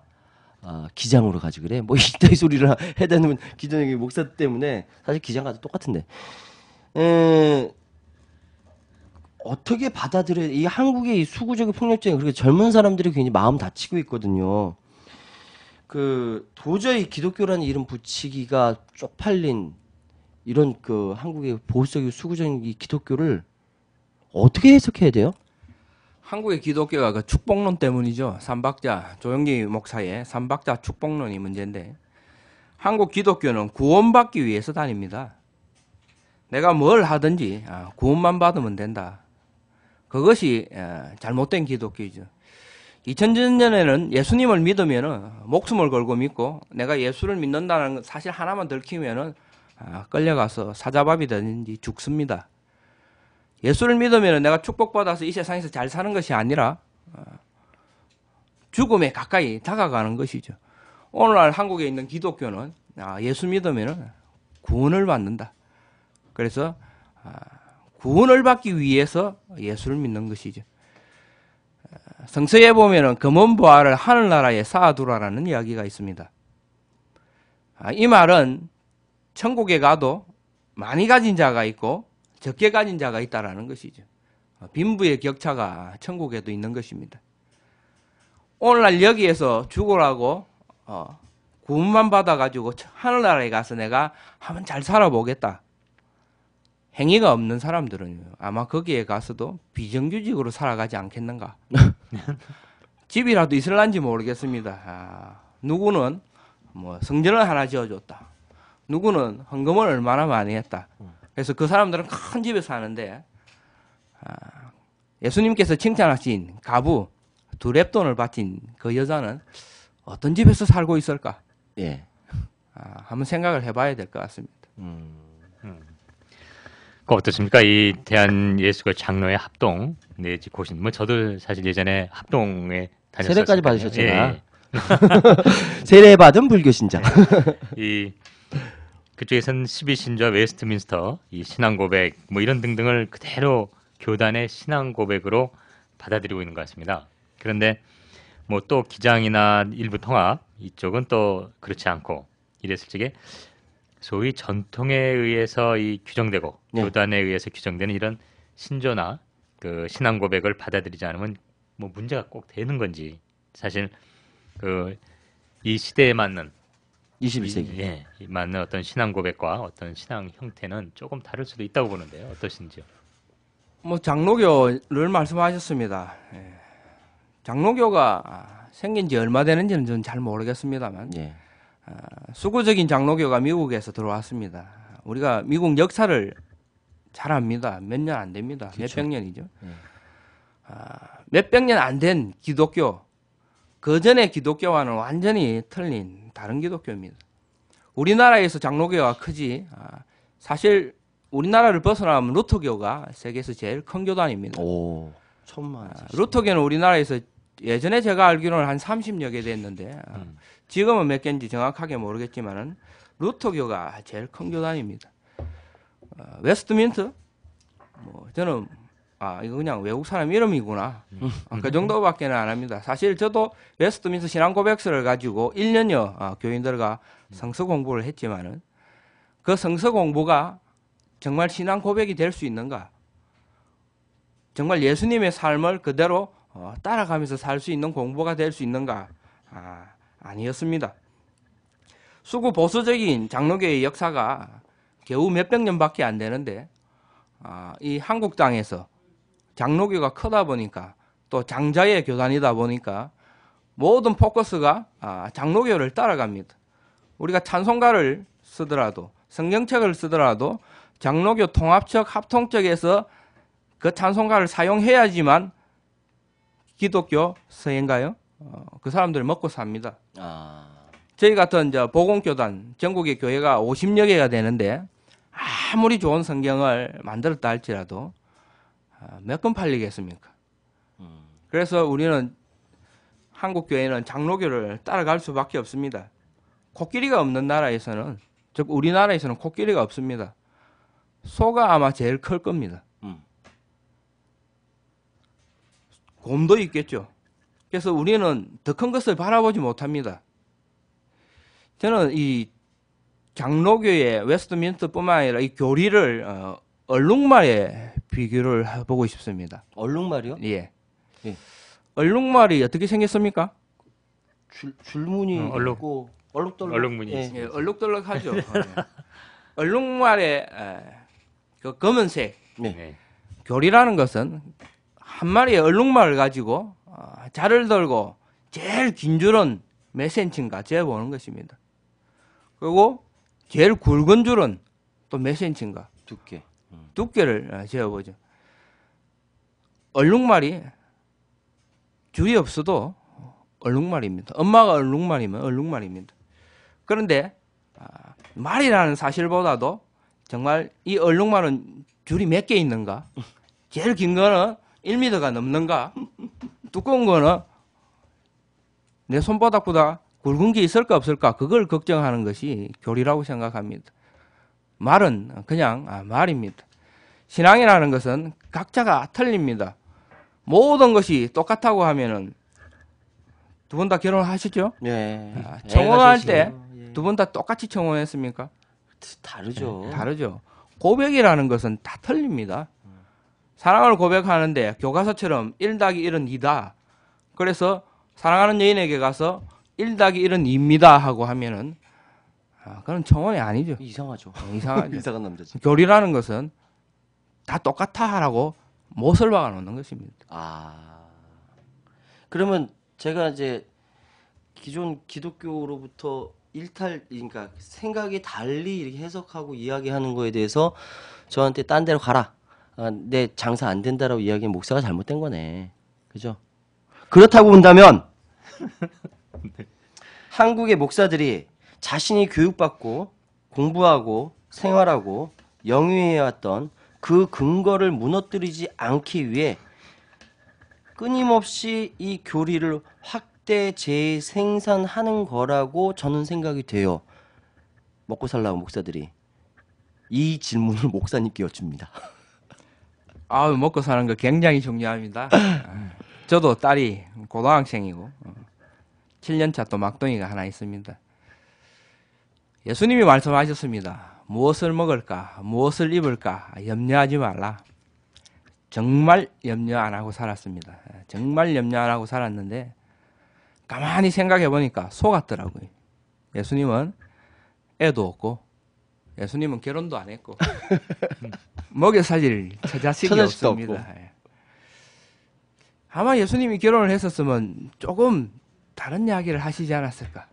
아, 기장으로 가지 그래. 뭐이따이 소리를 해야되는 기존의 목사 때문에 사실 기장과도 똑같은데. 에, 어떻게 받아들여 이 한국의 이 수구적인 폭력적인 그렇게 젊은 사람들이 굉장히 마음 다치고 있거든요. 그 도저히 기독교라는 이름 붙이기가 쪽팔린 이런 그 한국의 보수적이고 수구적인 이 기독교를 어떻게 해석해야 돼요? 한국의 기독교가 그 축복론 때문이죠. 삼박자 조영기 목사의 삼박자 축복론이 문제인데 한국 기독교는 구원받기 위해서 다닙니다. 내가 뭘 하든지 아, 구원만 받으면 된다. 그것이 아, 잘못된 기독교죠 2000년에는 예수님을 믿으면 목숨을 걸고 믿고 내가 예수를 믿는다는 사실 하나만 들키면 아, 끌려가서 사자밥이든지 죽습니다. 예수를 믿으면 내가 축복받아서 이 세상에서 잘 사는 것이 아니라 어, 죽음에 가까이 다가가는 것이죠. 오늘날 한국에 있는 기독교는 아, 예수 믿으면 구원을 받는다. 그래서 아, 구원을 받기 위해서 예수를 믿는 것이죠. 어, 성서에 보면은 금은 보화를 하늘나라에 쌓아두라라는 이야기가 있습니다. 아, 이 말은 천국에 가도 많이 가진 자가 있고 적게 가진 자가 있다라는 것이죠. 빈부의 격차가 천국에도 있는 것입니다. 오늘날 여기에서 죽으라고 어, 구만 받아가지고 하늘나라에 가서 내가 한번 잘 살아보겠다. 행위가 없는 사람들은 아마 거기에 가서도 비정규직으로 살아가지 않겠는가. 집이라도 있을란지 모르겠습니다. 아, 누구는 뭐 성전을 하나 지어줬다. 누구는 헌금을 얼마나 많이 했다. 음. 그래서 그 사람들은 큰 집에 서 사는데 아, 예수님께서 칭찬하신 가부 두 랩돈을 바친 그 여자는 어떤 집에서 살고 있을까? 예. 아, 한번 생각을 해봐야 될 것 같습니다. 음, 음. 그 어떻습니까? 이 대한 예수교 장로의 합동 내지 네, 고신 뭐 저도 사실 예전에 합동에 다녔어요. 세례까지 받으셨잖아. 예. 세례 받은 불교 신자. 이 그쪽에서는 12신조 와 웨스트민스터 이 신앙 고백 뭐 이런 등등을 그대로 교단의 신앙 고백으로 받아들이고 있는 것 같습니다. 그런데 뭐 또 기장이나 일부 통합 이쪽은 또 그렇지 않고 이랬을 적에 소위 전통에 의해서 이 규정되고 네. 교단에 의해서 규정되는 이런 신조나 그 신앙 고백을 받아들이지 않으면 뭐 문제가 꼭 되는 건지 사실 그 이 시대에 맞는 21세기. 예, 맞는 어떤 신앙 고백과 어떤 신앙 형태는 조금 다를 수도 있다고 보는데요. 어떠신지요? 뭐 장로교를 말씀하셨습니다. 예. 장로교가 생긴 지 얼마 되는지는 저는 잘 모르겠습니다만 예. 아, 수구적인 장로교가 미국에서 들어왔습니다. 우리가 미국 역사를 잘 압니다. 몇 년 안 됩니다. 몇 백 년이죠. 예. 아, 몇백 년 안 된 기독교 그 전에 기독교와는 완전히 틀린 다른 기독교입니다. 우리나라에서 장로교가 크지 아, 사실 우리나라를 벗어나면 루터교가 세계에서 제일 큰 교단입니다. 오, 천만. 아, 루터교는 우리나라에서 예전에 제가 알기로는 한 30여 개 됐는데 아, 음. 지금은 몇 개인지 정확하게 모르겠지만은 루터교가 제일 큰 교단입니다. 어, 웨스트민트 뭐 저는 아 이거 그냥 외국 사람 이름이구나. 음. 음. 아, 그 정도밖에 는안 합니다. 사실 저도 웨스트민스 신앙 고백서를 가지고 1년여 아, 교인들과 성서 공부를 했지만은 그 성서 공부가 정말 신앙 고백이 될 수 있는가? 정말 예수님의 삶을 그대로 어, 따라가면서 살 수 있는 공부가 될 수 있는가? 아, 아니었습니다. 수구 보수적인 장로교의 역사가 겨우 몇백 년밖에 안 되는데 아, 이 한국 땅에서 장로교가 크다 보니까 또 장자의 교단이다 보니까 모든 포커스가 아, 장로교를 따라갑니다. 우리가 찬송가를 쓰더라도 성경책을 쓰더라도 장로교 통합적 합통적에서 그 찬송가를 사용해야지만 기독교 서인가요? 어, 그 사람들 먹고 삽니다. 아. 저희 같은 저 보건교단 전국의 교회가 50여 개가 되는데 아무리 좋은 성경을 만들었다 할지라도 아, 몇건 팔리겠습니까? 그래서 우리는 한국 교회는 장로교를 따라갈 수밖에 없습니다. 코끼리가 없는 나라에서는 즉 우리나라에서는 코끼리가 없습니다. 소가 아마 제일 클 겁니다. 음. 곰도 있겠죠. 그래서 우리는 더 큰 것을 바라보지 못합니다. 저는 이 장로교의 웨스트민스터뿐만 아니라 이 교리를 어, 얼룩말에 비교를 해 보고 싶습니다. 얼룩말이요? 예. 예. 얼룩말이 어떻게 생겼습니까? 줄, 줄무늬 어, 얼룩. 있고 얼룩덜룩. 얼룩무늬. 예. 예, 얼룩덜룩하죠. 예. 얼룩말의 에, 그 검은색 네. 네. 결이라는 것은 한 마리의 얼룩말을 가지고 어, 자를 들고 제일 긴 줄은 몇 센치인가 재보는 것입니다. 그리고 제일 굵은 줄은 또 몇 센치인가 두께. 두께를 아, 재어보죠. 얼룩말이 줄이 없어도 얼룩말입니다. 엄마가 얼룩말이면 얼룩말입니다. 그런데 아, 말이라는 사실보다도 정말 이 얼룩말은 줄이 몇 개 있는가? 제일 긴 거는 1미터가 넘는가? 두꺼운 거는 내 손바닥보다 굵은 게 있을까 없을까? 그걸 걱정하는 것이 교리라고 생각합니다. 말은 그냥 아, 말입니다. 신앙이라는 것은 각자가 틀립니다. 모든 것이 똑같다고 하면은 두 분 다 결혼하시죠? 네. 예. 아, 예, 청혼할 때 두 분다 예. 똑같이 청혼했습니까? 다르죠. 네, 다르죠. 고백이라는 것은 다 틀립니다. 사랑을 고백하는데 교과서처럼 1 더하기 1은 2다. 그래서 사랑하는 여인에게 가서 1 더하기 1은 2입니다 하고 하면은 아, 그럼 청원이 아니죠. 이상하죠. 어, 이상하죠. 이상한 남자지. 결이라는 것은 다 똑같아 하라고 못을 박아 놓는 것입니다. 아. 그러면 제가 이제 기존 기독교로부터 일탈 그러니까 생각이 달리 이렇게 해석하고 이야기하는 거에 대해서 저한테 딴 데로 가라. 아, 내 장사 안 된다라고 이야기한 목사가 잘못된 거네. 그죠? 그렇다고 본다면 네. 한국의 목사들이 자신이 교육받고 공부하고 생활하고 영위해왔던 그 근거를 무너뜨리지 않기 위해 끊임없이 이 교리를 확대 재생산하는 거라고 저는 생각이 돼요. 먹고 살라고 목사들이 이 질문을 목사님께 여쭙니다. 아 먹고 사는 거 굉장히 중요합니다. 아, 저도 딸이 고등학생이고 7년차 어, 또 막둥이가 하나 있습니다. 예수님이 말씀하셨습니다. 무엇을 먹을까, 무엇을 입을까 염려하지 말라. 정말 염려 안 하고 살았습니다. 정말 염려 안 하고 살았는데 가만히 생각해 보니까 속았더라고요. 예수님은 애도 없고 예수님은 결혼도 안 했고 먹여 살릴 처자식이 없습니다. 없고. 예. 아마 예수님이 결혼을 했었으면 조금 다른 이야기를 하시지 않았을까.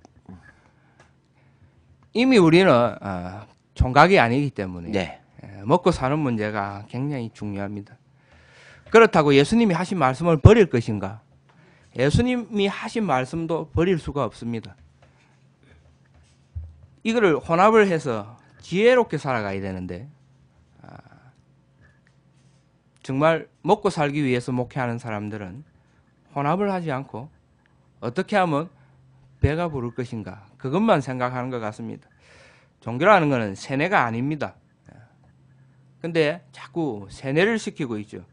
이미 우리는 어, 총각이 아니기 때문에 네. 예, 먹고 사는 문제가 굉장히 중요합니다. 그렇다고 예수님이 하신 말씀을 버릴 것인가? 예수님이 하신 말씀도 버릴 수가 없습니다. 이거를 혼합을 해서 지혜롭게 살아가야 되는데 아, 정말 먹고 살기 위해서 목회하는 사람들은 혼합을 하지 않고 어떻게 하면 배가 부를 것인가 그것만 생각하는 것 같습니다. 종교라는 것은 세뇌가 아닙니다. 근데 자꾸 세뇌를 시키고 있죠.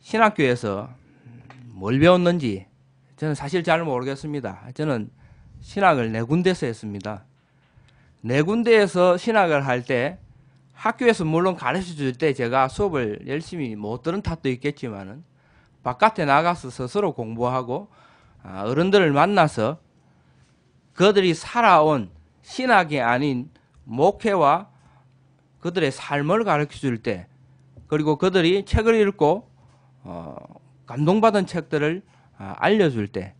신학교에서 뭘 배웠는지 저는 사실 잘 모르겠습니다. 저는 신학을 네 군데서 했습니다. 네 군데에서 신학을 할 때 학교에서 물론 가르쳐 줄 때 제가 수업을 열심히 못 들은 탓도 있겠지만은 바깥에 나가서 스스로 공부하고 아, 어른들을 만나서 그들이 살아온 신학이 아닌 목회와 그들의 삶을 가르쳐 줄 때, 그리고 그들이 책을 읽고 어, 감동받은 책들을 어, 알려줄 때,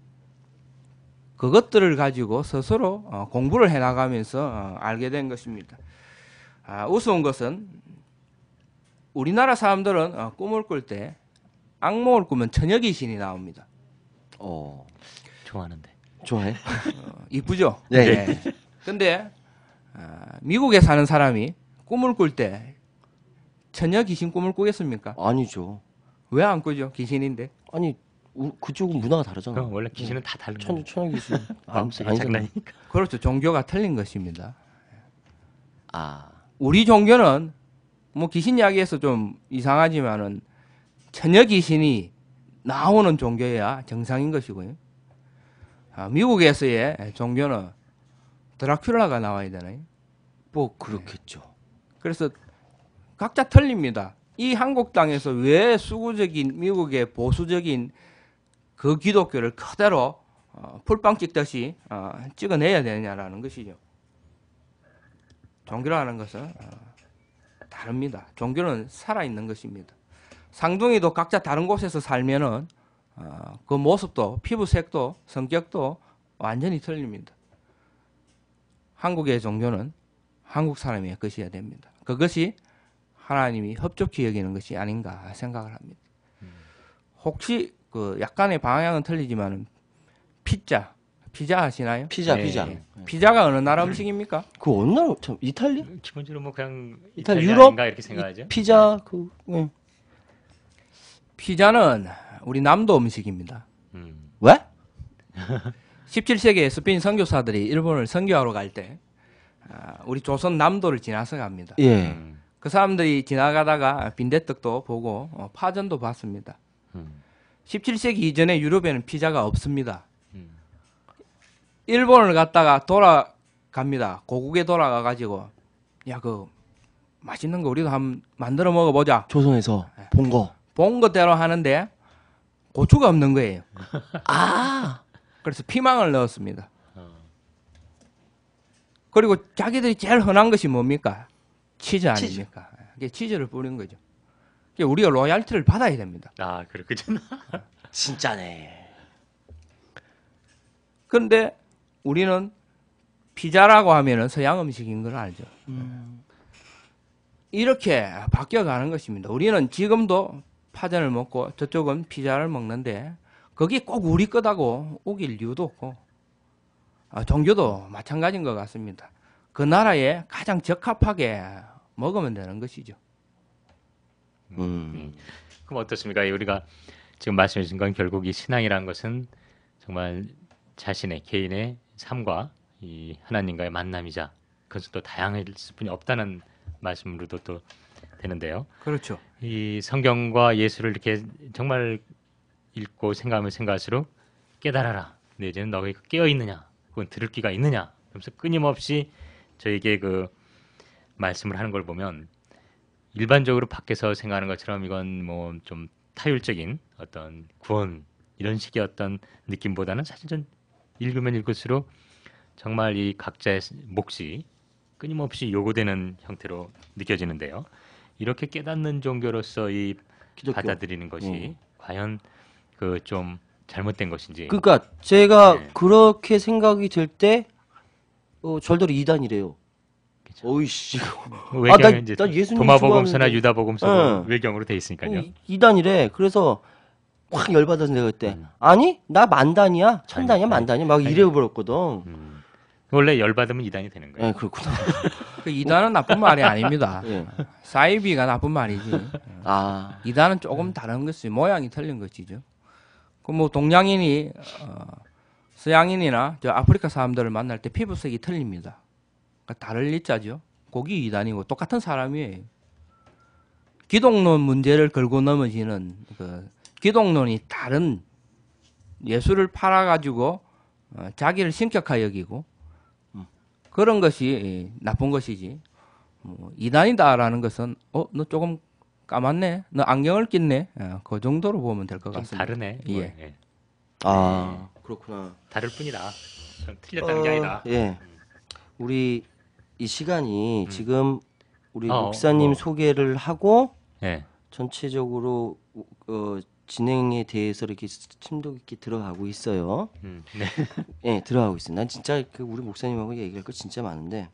그것들을 가지고 스스로 어, 공부를 해나가면서 어, 알게 된 것입니다. 아, 우스운 것은 우리나라 사람들은 어, 꿈을 꿀 때 악몽을 꾸면 저녁 귀신이 나옵니다. 오, 어, 좋아하는데. 좋아해 어, 이쁘죠? 네. 네. 근데 어, 미국에 사는 사람이 꿈을 꿀때 전혀 귀신 꿈을 꾸겠습니까? 아니죠. 왜 안 꾸죠? 귀신인데. 아니 우- 그쪽은 문화가 다르잖아. 요 원래 귀신은 다 다른 천 천연 기술 마음속에 니까 그렇죠. 종교가 틀린 것입니다. 아 우리 종교는 뭐 귀신 이야기에서 좀 이상하지만은 전혀 귀신이 나오는 종교야 정상인 것이고요. 아, 미국에서의 종교는 드라큘라가 나와야 되나요? 뭐 그렇겠죠. 네. 그래서 각자 틀립니다. 이 한국 땅에서 왜 수구적인 미국의 보수적인 그 기독교를 그대로 어, 풀빵 찍듯이 어, 찍어내야 되냐라는 것이죠. 종교라는 것은 어, 다릅니다. 종교는 살아있는 것입니다. 상둥이도 각자 다른 곳에서 살면은 어, 그 모습도 피부색도 성격도 완전히 틀립니다. 한국의 종교는 한국 사람의 것이어야 됩니다. 그것이 하나님이 협조히 여기는 것이 아닌가 생각을 합니다. 음. 혹시 그 약간의 방향은 틀리지만 피자 피자 아시나요? 피자 네. 피자 피자가 어느 나라 음식입니까? 그 어느 나라 참 이탈리아? 기본적으로 뭐 그냥 이탈리아 유럽 이렇게 생각하죠. 피자 네. 그 네. 피자는 우리 남도 음식입니다. 음. 왜? 17세기에 스페인 선교사들이 일본을 선교하러 갈때 아, 우리 조선 남도를 지나서 갑니다. 예. 그 사람들이 지나가다가 빈대떡도 보고 어, 파전도 봤습니다. 음. 17세기 이전에 유럽에는 피자가 없습니다. 음. 일본을 갔다가 돌아갑니다. 고국에 돌아가 가지고 야 그 맛있는 거 우리도 한번 만들어 먹어보자. 조선에서 예. 본 거. 본 거대로 하는데 고추가 없는 거예요. 아! 그래서 피망을 넣었습니다. 어. 그리고 자기들이 제일 흔한 것이 뭡니까? 치즈 아닙니까? 이게 치즈를 뿌린 거죠. 우리가 로얄티를 받아야 됩니다. 아, 그렇구나 진짜네. 그데 우리는 피자라고 하면은 서양 음식인 걸 알죠. 음. 이렇게 바뀌어가는 것입니다. 우리는 지금도 파전을 먹고 저쪽은 피자를 먹는데 그게 꼭 우리 거다고 우길 이유도 없고 아, 종교도 마찬가지인 것 같습니다. 그 나라에 가장 적합하게 먹으면 되는 것이죠. 음. 음. 그럼 어떻습니까? 우리가 지금 말씀해 주신 건 결국 이 신앙이라는 것은 정말 자신의 개인의 삶과 이 하나님과의 만남이자 그것은 또 다양할 수뿐이 없다는 말씀으로도 또 되는데요. 그렇죠. 이 성경과 예수를 이렇게 정말 읽고 생각하면 생각할수록 깨달아라. 내지는 네, 너희가 깨어 있느냐, 혹은 들을 기가 있느냐. 그러면서 끊임없이 저에게 그 말씀을 하는 걸 보면 일반적으로 밖에서 생각하는 것처럼 이건 뭐 좀 타율적인 어떤 구원 이런 식의 어떤 느낌보다는 사실 좀 읽으면 읽을수록 정말 이 각자의 몫이 끊임없이 요구되는 형태로 느껴지는데요. 이렇게 깨닫는 종교로서 이 기독교. 받아들이는 것이 어. 과연 그 좀 잘못된 것인지. 그러니까 제가 네. 그렇게 생각이 들 때 어, 절대로 이단이래요. 어이씨. 외경 아, 이제 나 예수님 도마복음서나 유다복음서 네. 외경으로 돼 있으니까요. 이단이래. 그래서 확 열받아서 내가 그때 음. 아니 나 만단이야 천단이야 만단이야 막 이래 버렸거든. 음. 원래 열받으면 이단이 되는 거예요. 어, 그렇구나. 그 이단은 나쁜 말이 아닙니다. 예. 사이비가 나쁜 말이지. 아. 이단은 조금 예. 다른 것이 모양이 틀린 것이죠. 그뭐 동양인이 어, 서양인이나 저 아프리카 사람들을 만날 때 피부색이 틀립니다. 그러니까 다를 리자죠. 고기 이단이고 똑같은 사람이에요. 기독론 문제를 걸고 넘어지는 그 기독론이 다른 예수를 팔아가지고 어, 자기를 신격화 여기고 그런 것이 예, 나쁜 것이지. 뭐 이단이다라는 것은 어 너 조금 까맣네, 너 안경을 낀네, 어, 그 정도로 보면 될 것 같습니다. 다르네. 예. 예. 아 네. 그렇구나. 다를 뿐이다. 틀렸다는 어, 게 아니다. 예. 음. 우리 이 시간이 음. 지금 우리 어, 목사님 어. 소개를 하고 예. 전체적으로 어, 진행에 대해서 이렇게 침도 깊게 들어가고 있어요. 음, 네. 네, 들어가고 있어요. 난 진짜 그 우리 목사님하고 얘기할 거 진짜 많은데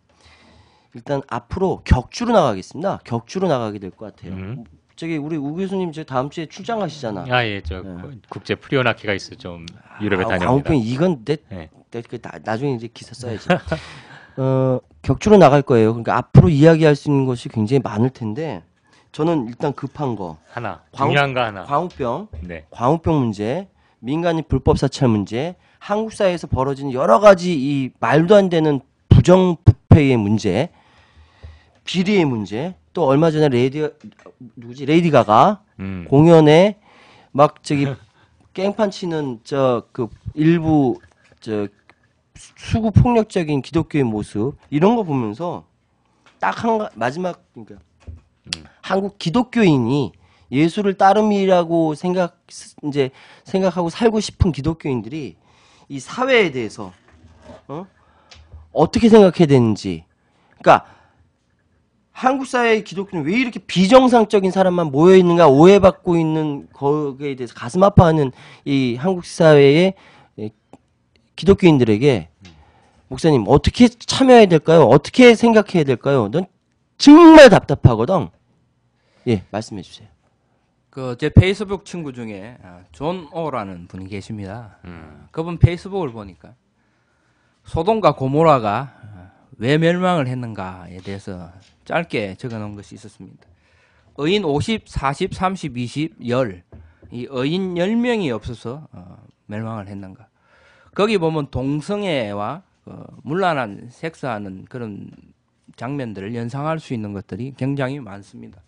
일단 앞으로 격주로 나가겠습니다. 격주로 나가게 될 것 같아요. 음. 저기 우리 우 교수님 저 다음 주에 출장 가시잖아. 아 예, 저 네. 국제 프리오나키가 있어 좀 아, 유럽에 아, 다녀옵니다. 광우 이건 내, 네. 내, 그, 나, 나중에 이제 기사 써야지. 어, 격주로 나갈 거예요. 그러니까 앞으로 이야기할 수 있는 것이 굉장히 많을 텐데 저는 일단 급한 거 하나 광우, 중요한 거 하나 광우병 네. 광우병 문제 민간인 불법 사찰 문제 한국 사회에서 벌어진 여러 가지 이 말도 안 되는 부정부패의 문제 비리의 문제 또 얼마 전에 레디 누구지 레이디 가가 음. 공연에 막 저기 깽판 치는 저 그 일부 저 수구 폭력적인 기독교의 모습 이런 거 보면서 딱 한 마지막 그러니까 음. 한국 기독교인이 예수를 따름이라고 생각 이제 생각하고 살고 싶은 기독교인들이 이 사회에 대해서 어? 어떻게 생각해야 되는지 그러니까 한국 사회의 기독교는 왜 이렇게 비정상적인 사람만 모여 있는가 오해받고 있는 거기에 대해서 가슴 아파하는 이 한국 사회의 기독교인들에게 목사님 어떻게 참여해야 될까요? 어떻게 생각해야 될까요? 넌 정말 답답하거든. 예, 말씀해 주세요. 그 제 페이스북 친구 중에 아, 존 오라는 분이 계십니다. 아, 음. 그분 페이스북을 보니까 소돔과 고모라가 아, 왜 멸망을 했는가에 대해서 짧게 적어놓은 것이 있었습니다. 의인 50, 40, 30, 20, 10. 이 의인 10명이 없어서 어, 멸망을 했는가. 거기 보면 동성애와 어, 물란한 섹스하는 그런 장면들을 연상할 수 있는 것들이 굉장히 많습니다.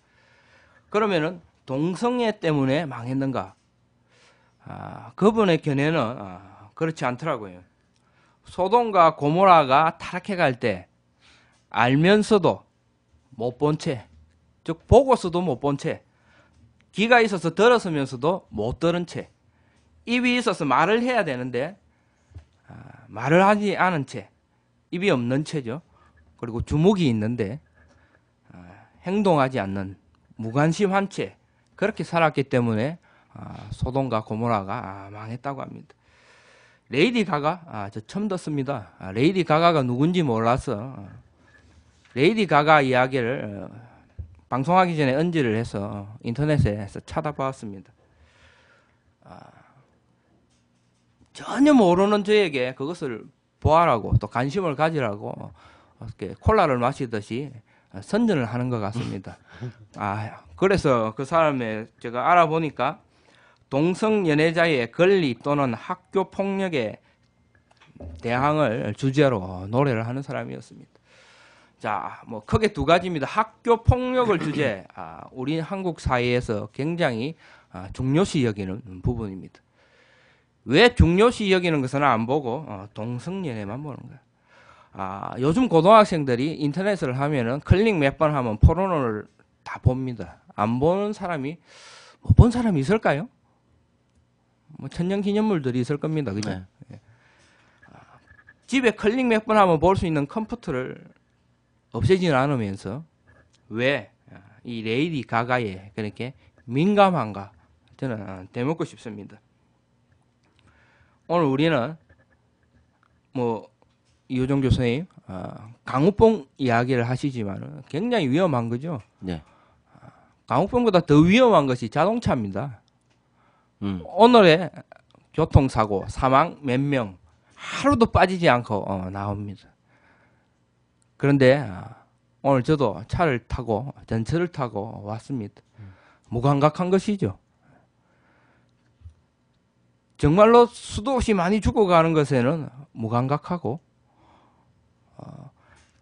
그러면은 동성애 때문에 망했는가? 아, 그분의 견해는 아, 그렇지 않더라고요. 소돔과 고모라가 타락해 갈 때 알면서도 못 본 채, 즉 보고서도 못 본 채, 귀가 있어서 들었으면서도 못 들은 채, 입이 있어서 말을 해야 되는데 아, 말을 하지 않은 채, 입이 없는 채죠. 그리고 주목이 있는데 어, 행동하지 않는 무관심한 채 그렇게 살았기 때문에 아, 소돔과 고모라가 아, 망했다고 합니다. 레이디 가가 아, 저 처음 듣습니다. 레이디 가가가 누군지 몰라서 어, 레이디 가가 이야기를 어, 방송하기 전에 언지를 해서 인터넷에서 찾아봤습니다. 전혀 모르는 저에게 그것을 보아라고 또 관심을 가지라고 콜라를 마시듯이 선전을 하는 것 같습니다. 아, 그래서 그 사람의 제가 알아보니까 동성 연애자의 권리 또는 학교 폭력에 대항을 주제로 노래를 하는 사람이었습니다. 자, 뭐 크게 두 가지입니다. 학교 폭력을 주제, 아, 우리 한국 사회에서 굉장히 아, 중요시 여기는 부분입니다. 왜 중요시 여기는 것은 안 보고 어, 동성연애만 보는 거야. 아, 요즘 고등학생들이 인터넷을 하면은 클릭 몇 번 하면 포르노를 다 봅니다. 안 보는 사람이 못본 사람이 있을까요? 뭐 천년 기념물들이 있을 겁니다. 그죠? 네. 예. 아, 집에 클릭 몇 번 하면 볼 수 있는 컴퓨터를 없애지는 않으면서 왜이 아, 레이디 가가에 그렇게 민감한가 저는 대묻고 싶습니다. 오늘 우리는 뭐 이호정 교수님 어, 아, 강우봉 이야기를 하시지만 굉장히 위험한 거죠. 네. 강우봉보다더 위험한 것이 자동차입니다. 음. 오늘의 교통사고 사망 몇 명 하루도 빠지지 않고 어, 나옵니다. 그런데 어, 오늘 저도 차를 타고 전철을 타고 왔습니다. 음. 무감각한 것이죠. 정말로 수도 없이 많이 죽어가는 것에는 무감각하고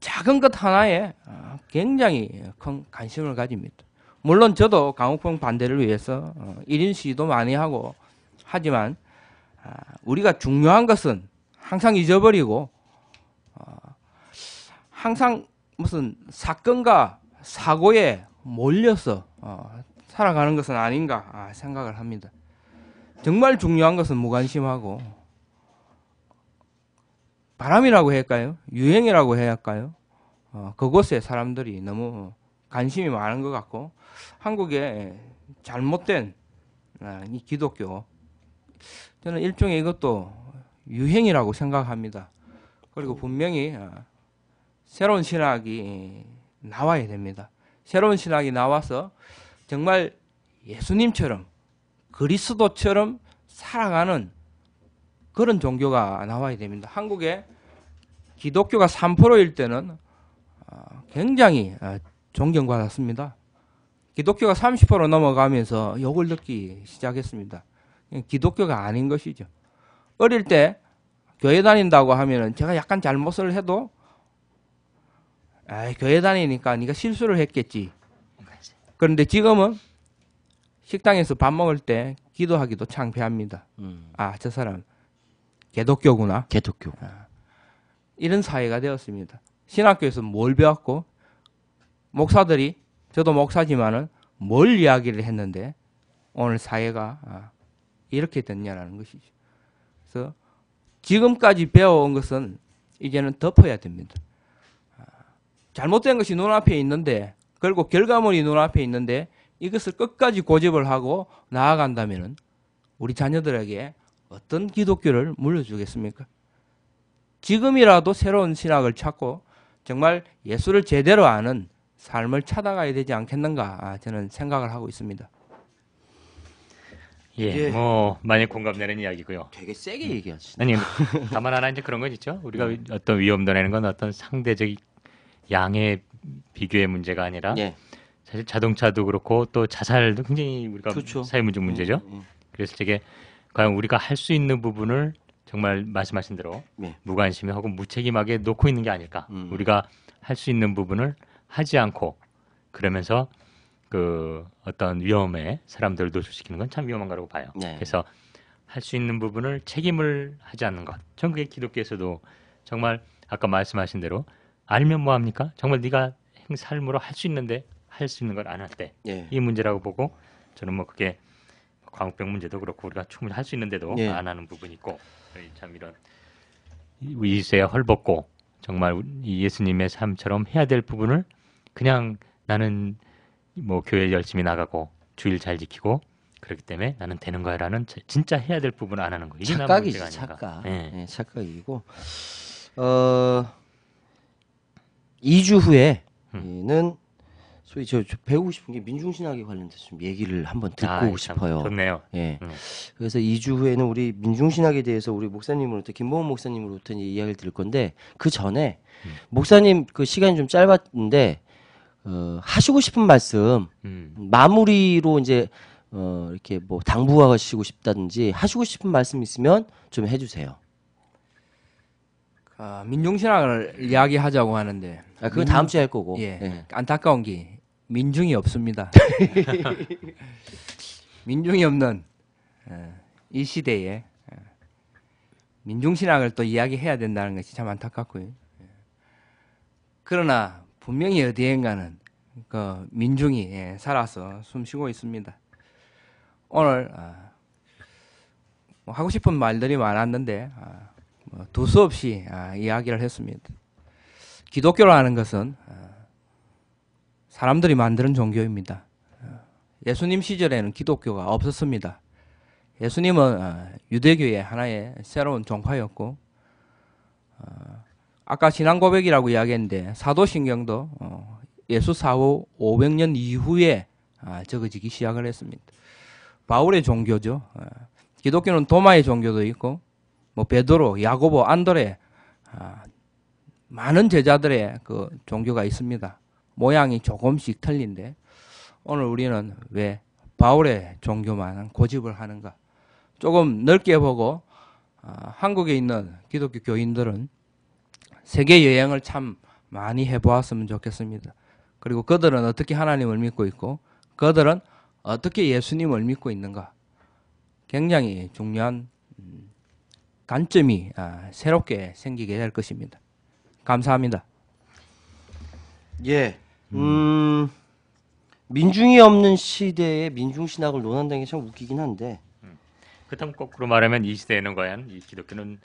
작은 것 하나에 어, 굉장히 큰 관심을 가집니다. 물론 저도 강우풍 반대를 위해서 1인 어, 시위도 많이 하고 하지만 아, 우리가 중요한 것은 항상 잊어버리고 어, 항상 무슨 사건과 사고에 몰려서 살아가는 것은 아닌가 아, 생각을 합니다. 정말 중요한 것은 무관심하고 바람이라고 해야 할까요? 유행이라고 해야 할까요? 어, 그곳에 사람들이 너무 관심이 많은 것 같고 한국의 잘못된 아, 이 기독교 저는 일종의 이것도 유행이라고 생각합니다. 그리고 분명히 아, 새로운 신학이 나와야 됩니다. 새로운 신학이 나와서 정말 예수님처럼 그리스도처럼 살아가는 그런 종교가 나와야 됩니다. 한국에 기독교가 3%일 때는 어, 굉장히 어, 존경받았습니다. 기독교가 30% 넘어가면서 욕을 듣기 시작했습니다. 기독교가 아닌 것이죠. 어릴 때 교회 다닌다고 하면은 제가 약간 잘못을 해도 아이, 교회 다니니까 네가 실수를 했겠지. 그런데 지금은 식당에서 밥 먹을 때 기도하기도 창피합니다. 음. 아, 저 사람 개독교구나. 개독교. 아, 이런 사회가 되었습니다. 신학교에서 뭘 배웠고 목사들이 저도 목사지만은 뭘 이야기를 했는데 오늘 사회가 아, 이렇게 됐냐라는 것이죠. 그래서 지금까지 배워온 것은 이제는 덮어야 됩니다. 아, 잘못된 것이 눈앞에 있는데 결국 결과물이 눈앞에 있는데 이것을 끝까지 고집을 하고 나아간다면은 우리 자녀들에게 어떤 기독교를 물려주겠습니까? 지금이라도 새로운 신학을 찾고 정말 예수를 제대로 아는 삶을 찾아가야 되지 않겠는가 아, 저는 생각을 하고 있습니다. 예, 예. 뭐 많이 공감되는 이야기고요. 되게 세게 음. 얘기하시네. 아니, 다만 하나 이제 그런 건 있죠. 우리가 음. 어떤 위험도라는 건 어떤 상대적 양의 비교의 문제가 아니라 예. 사실 자동차도 그렇고 또 자살도 굉장히 우리가 그렇죠. 사회 문제 문제죠. 음, 음. 그래서 되게 과연 우리가 할 수 있는 부분을 정말 말씀하신 대로 네. 무관심히 하고 무책임하게 놓고 있는 게 아닐까. 음. 우리가 할 수 있는 부분을 하지 않고 그러면서 그 어떤 위험에 사람들을 노출시키는 건 참 위험한 거라고 봐요. 네. 그래서 할 수 있는 부분을 책임을 하지 않는 것. 전국의 기독교에서도 정말 아까 말씀하신 대로 알면 뭐 합니까? 정말 네가 삶으로 할 수 있는데 할 수 있는 걸 안 할 때이 네. 문제라고 보고 저는 뭐 그게 광우병 문제도 그렇고 우리가 충분히 할 수 있는데도 예. 안 하는 부분이 있고 예, 참 이런 이세야 헐벗고 정말 예수님의 삶처럼 해야 될 부분을 그냥 나는 뭐 교회 열심히 나가고 주일 잘 지키고 그렇기 때문에 나는 되는 거야라는 진짜 해야 될 부분 을안 하는 거 이게 착각이지 아닌가. 착각 예. 네, 착각이고 어 2주 후에는 음. 소위 저, 저 배우고 싶은 게 민중신학에 관련돼서 좀 얘기를 한번 듣고 아, 싶어요. 좋네요. 예. 음. 그래서 2주 후에는 우리 민중신학에 대해서 우리 목사님으로부터 김보원 목사님으로부터 이야기를 들을 건데 그 전에 음. 목사님 그 시간이 좀 짧았는데 어, 하시고 싶은 말씀 음. 마무리로 이제 어, 이렇게 뭐 당부하시고 싶다든지 하시고 싶은 말씀 있으면 좀 해주세요. 아, 민중신학을 이야기하자고 하는데 아, 그건 민중... 다음 주에 할 거고. 예. 예. 안타까운 게 민중이 없습니다. 민중이 없는 어, 이 시대에 어, 민중신학을 또 이야기해야 된다는 것이 참 안타깝고요. 그러나 분명히 어디엔가는 그 민중이 예, 살아서 숨쉬고 있습니다. 오늘 어, 뭐 하고 싶은 말들이 많았는데 아, 뭐 두수없이 아, 이야기를 했습니다. 기독교라는 것은 사람들이 만드는 종교입니다. 예수님 시절에는 기독교가 없었습니다. 예수님은 어, 유대교의 하나의 새로운 종파였고 어, 아까 신앙 고백이라고 이야기했는데 사도신경도 어, 예수 사후 500년 이후에 아, 적어지기 시작을 했습니다. 바울의 종교죠. 기독교는 도마의 종교도 있고 뭐 베드로, 야고보, 안드레 아, 많은 제자들의 그 종교가 있습니다. 모양이 조금씩 틀린데 오늘 우리는 왜 바울의 종교만 고집을 하는가? 조금 넓게 보고 아, 한국에 있는 기독교 교인들은 세계 여행을 참 많이 해보았으면 좋겠습니다. 그리고 그들은 어떻게 하나님을 믿고 있고 그들은 어떻게 예수님을 믿고 있는가? 굉장히 중요한 음, 관점이 아, 새롭게 생기게 될 것입니다. 감사합니다. 예. 음, 민중이 없는 시대에 민중 신학을 논한다는 게 참 웃기긴 한데. 음. 그렇다면 거꾸로 말하면 이 시대에는 과연 이 기독교는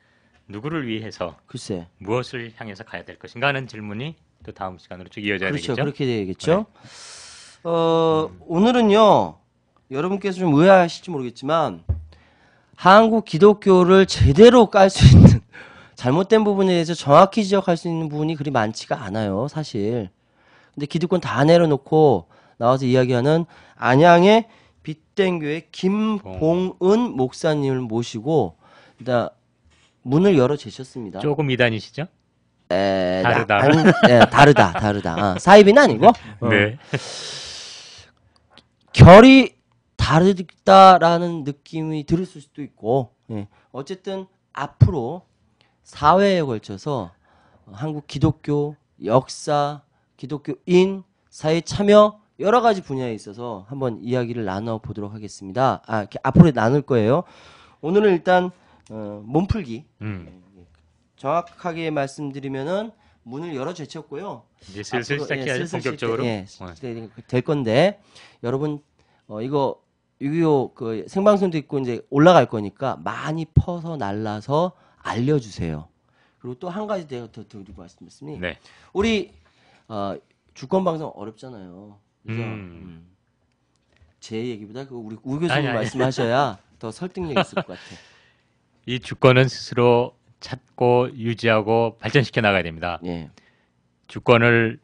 누구를 위해서 글쎄 무엇을 향해서 가야 될 것인가 하는 질문이 또 다음 시간으로 쭉 이어져야 그렇죠, 되겠죠. 그렇게 되겠죠. 네. 어, 음. 오늘은요. 여러분께서 좀 의아하실지 모르겠지만 한국 기독교를 제대로 깔 수 있는 잘못된 부분에 대해서 정확히 지적할 수 있는 부분이 그리 많지가 않아요, 사실. 근데 기득권 다 내려놓고 나와서 이야기하는 안양의 빗땡교의 김봉은 목사님을 모시고 일단 문을 열어 제셨습니다. 조금 이단이시죠? 에, 다르다. 나, 아니, 에, 네, 다르다, 다르다. 아, 네. 어, 사입은 아니고. 네. 결이 다르다라는 느낌이 들을 수도 있고, 예. 어쨌든 앞으로 사회에 걸쳐서 한국 기독교 역사 기독교인 사회 참여 여러 가지 분야에 있어서 한번 이야기를 나눠 보도록 하겠습니다. 아, 앞으로 나눌 거예요. 오늘은 일단 어, 몸풀기. 음. 예, 예. 정확하게 말씀드리면은 문을 열어 제쳤고요. 이제 슬슬 앞으로, 예, 시작해야 예, 슬슬 본격적으로 예, 네. 될 건데 여러분 어, 이거 6.25그 생방송도 있고 이제 올라갈 거니까 많이 퍼서 날라서 알려주세요. 그리고 또 한 가지 더 드리고 말씀드렸으니 네. 우리 아, 주권 방송 어렵잖아요. 그래서 음. 음. 제 얘기보다 그 우리 우 교수님 말씀하셔야 더 설득력 있을 것 같아. 이 주권은 스스로 찾고 유지하고 발전시켜 나가야 됩니다. 예. 주권을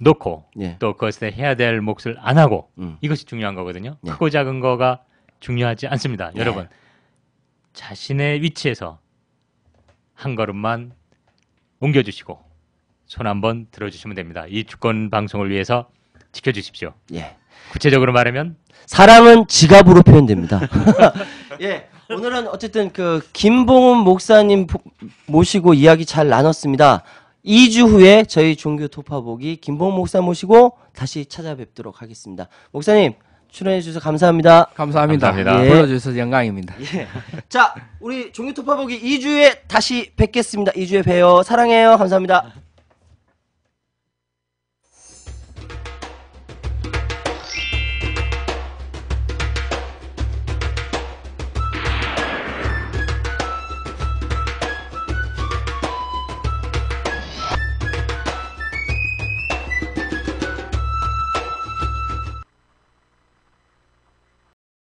놓고 예. 또 그것에 해야 될 몫을 안 하고 음. 이것이 중요한 거거든요. 예. 크고 작은 거가 중요하지 않습니다. 예. 여러분 자신의 위치에서 한 걸음만 옮겨주시고 손 한번 들어주시면 됩니다. 이 주권 방송을 위해서 지켜주십시오. 예. 구체적으로 말하면 사람은 지갑으로 표현됩니다. 예. 오늘은 어쨌든 그 김봉훈 목사님 모시고 이야기 잘 나눴습니다. 2주 후에 저희 종교 토파보기 김봉훈 목사 모시고 다시 찾아뵙도록 하겠습니다. 목사님 출연해 주셔서 감사합니다. 감사합니다. 감사합니다. 예. 불러주셔서 영광입니다. 예. 자, 우리 종교 토파보기 2주에 다시 뵙겠습니다. 2주에 봬요. 사랑해요. 감사합니다.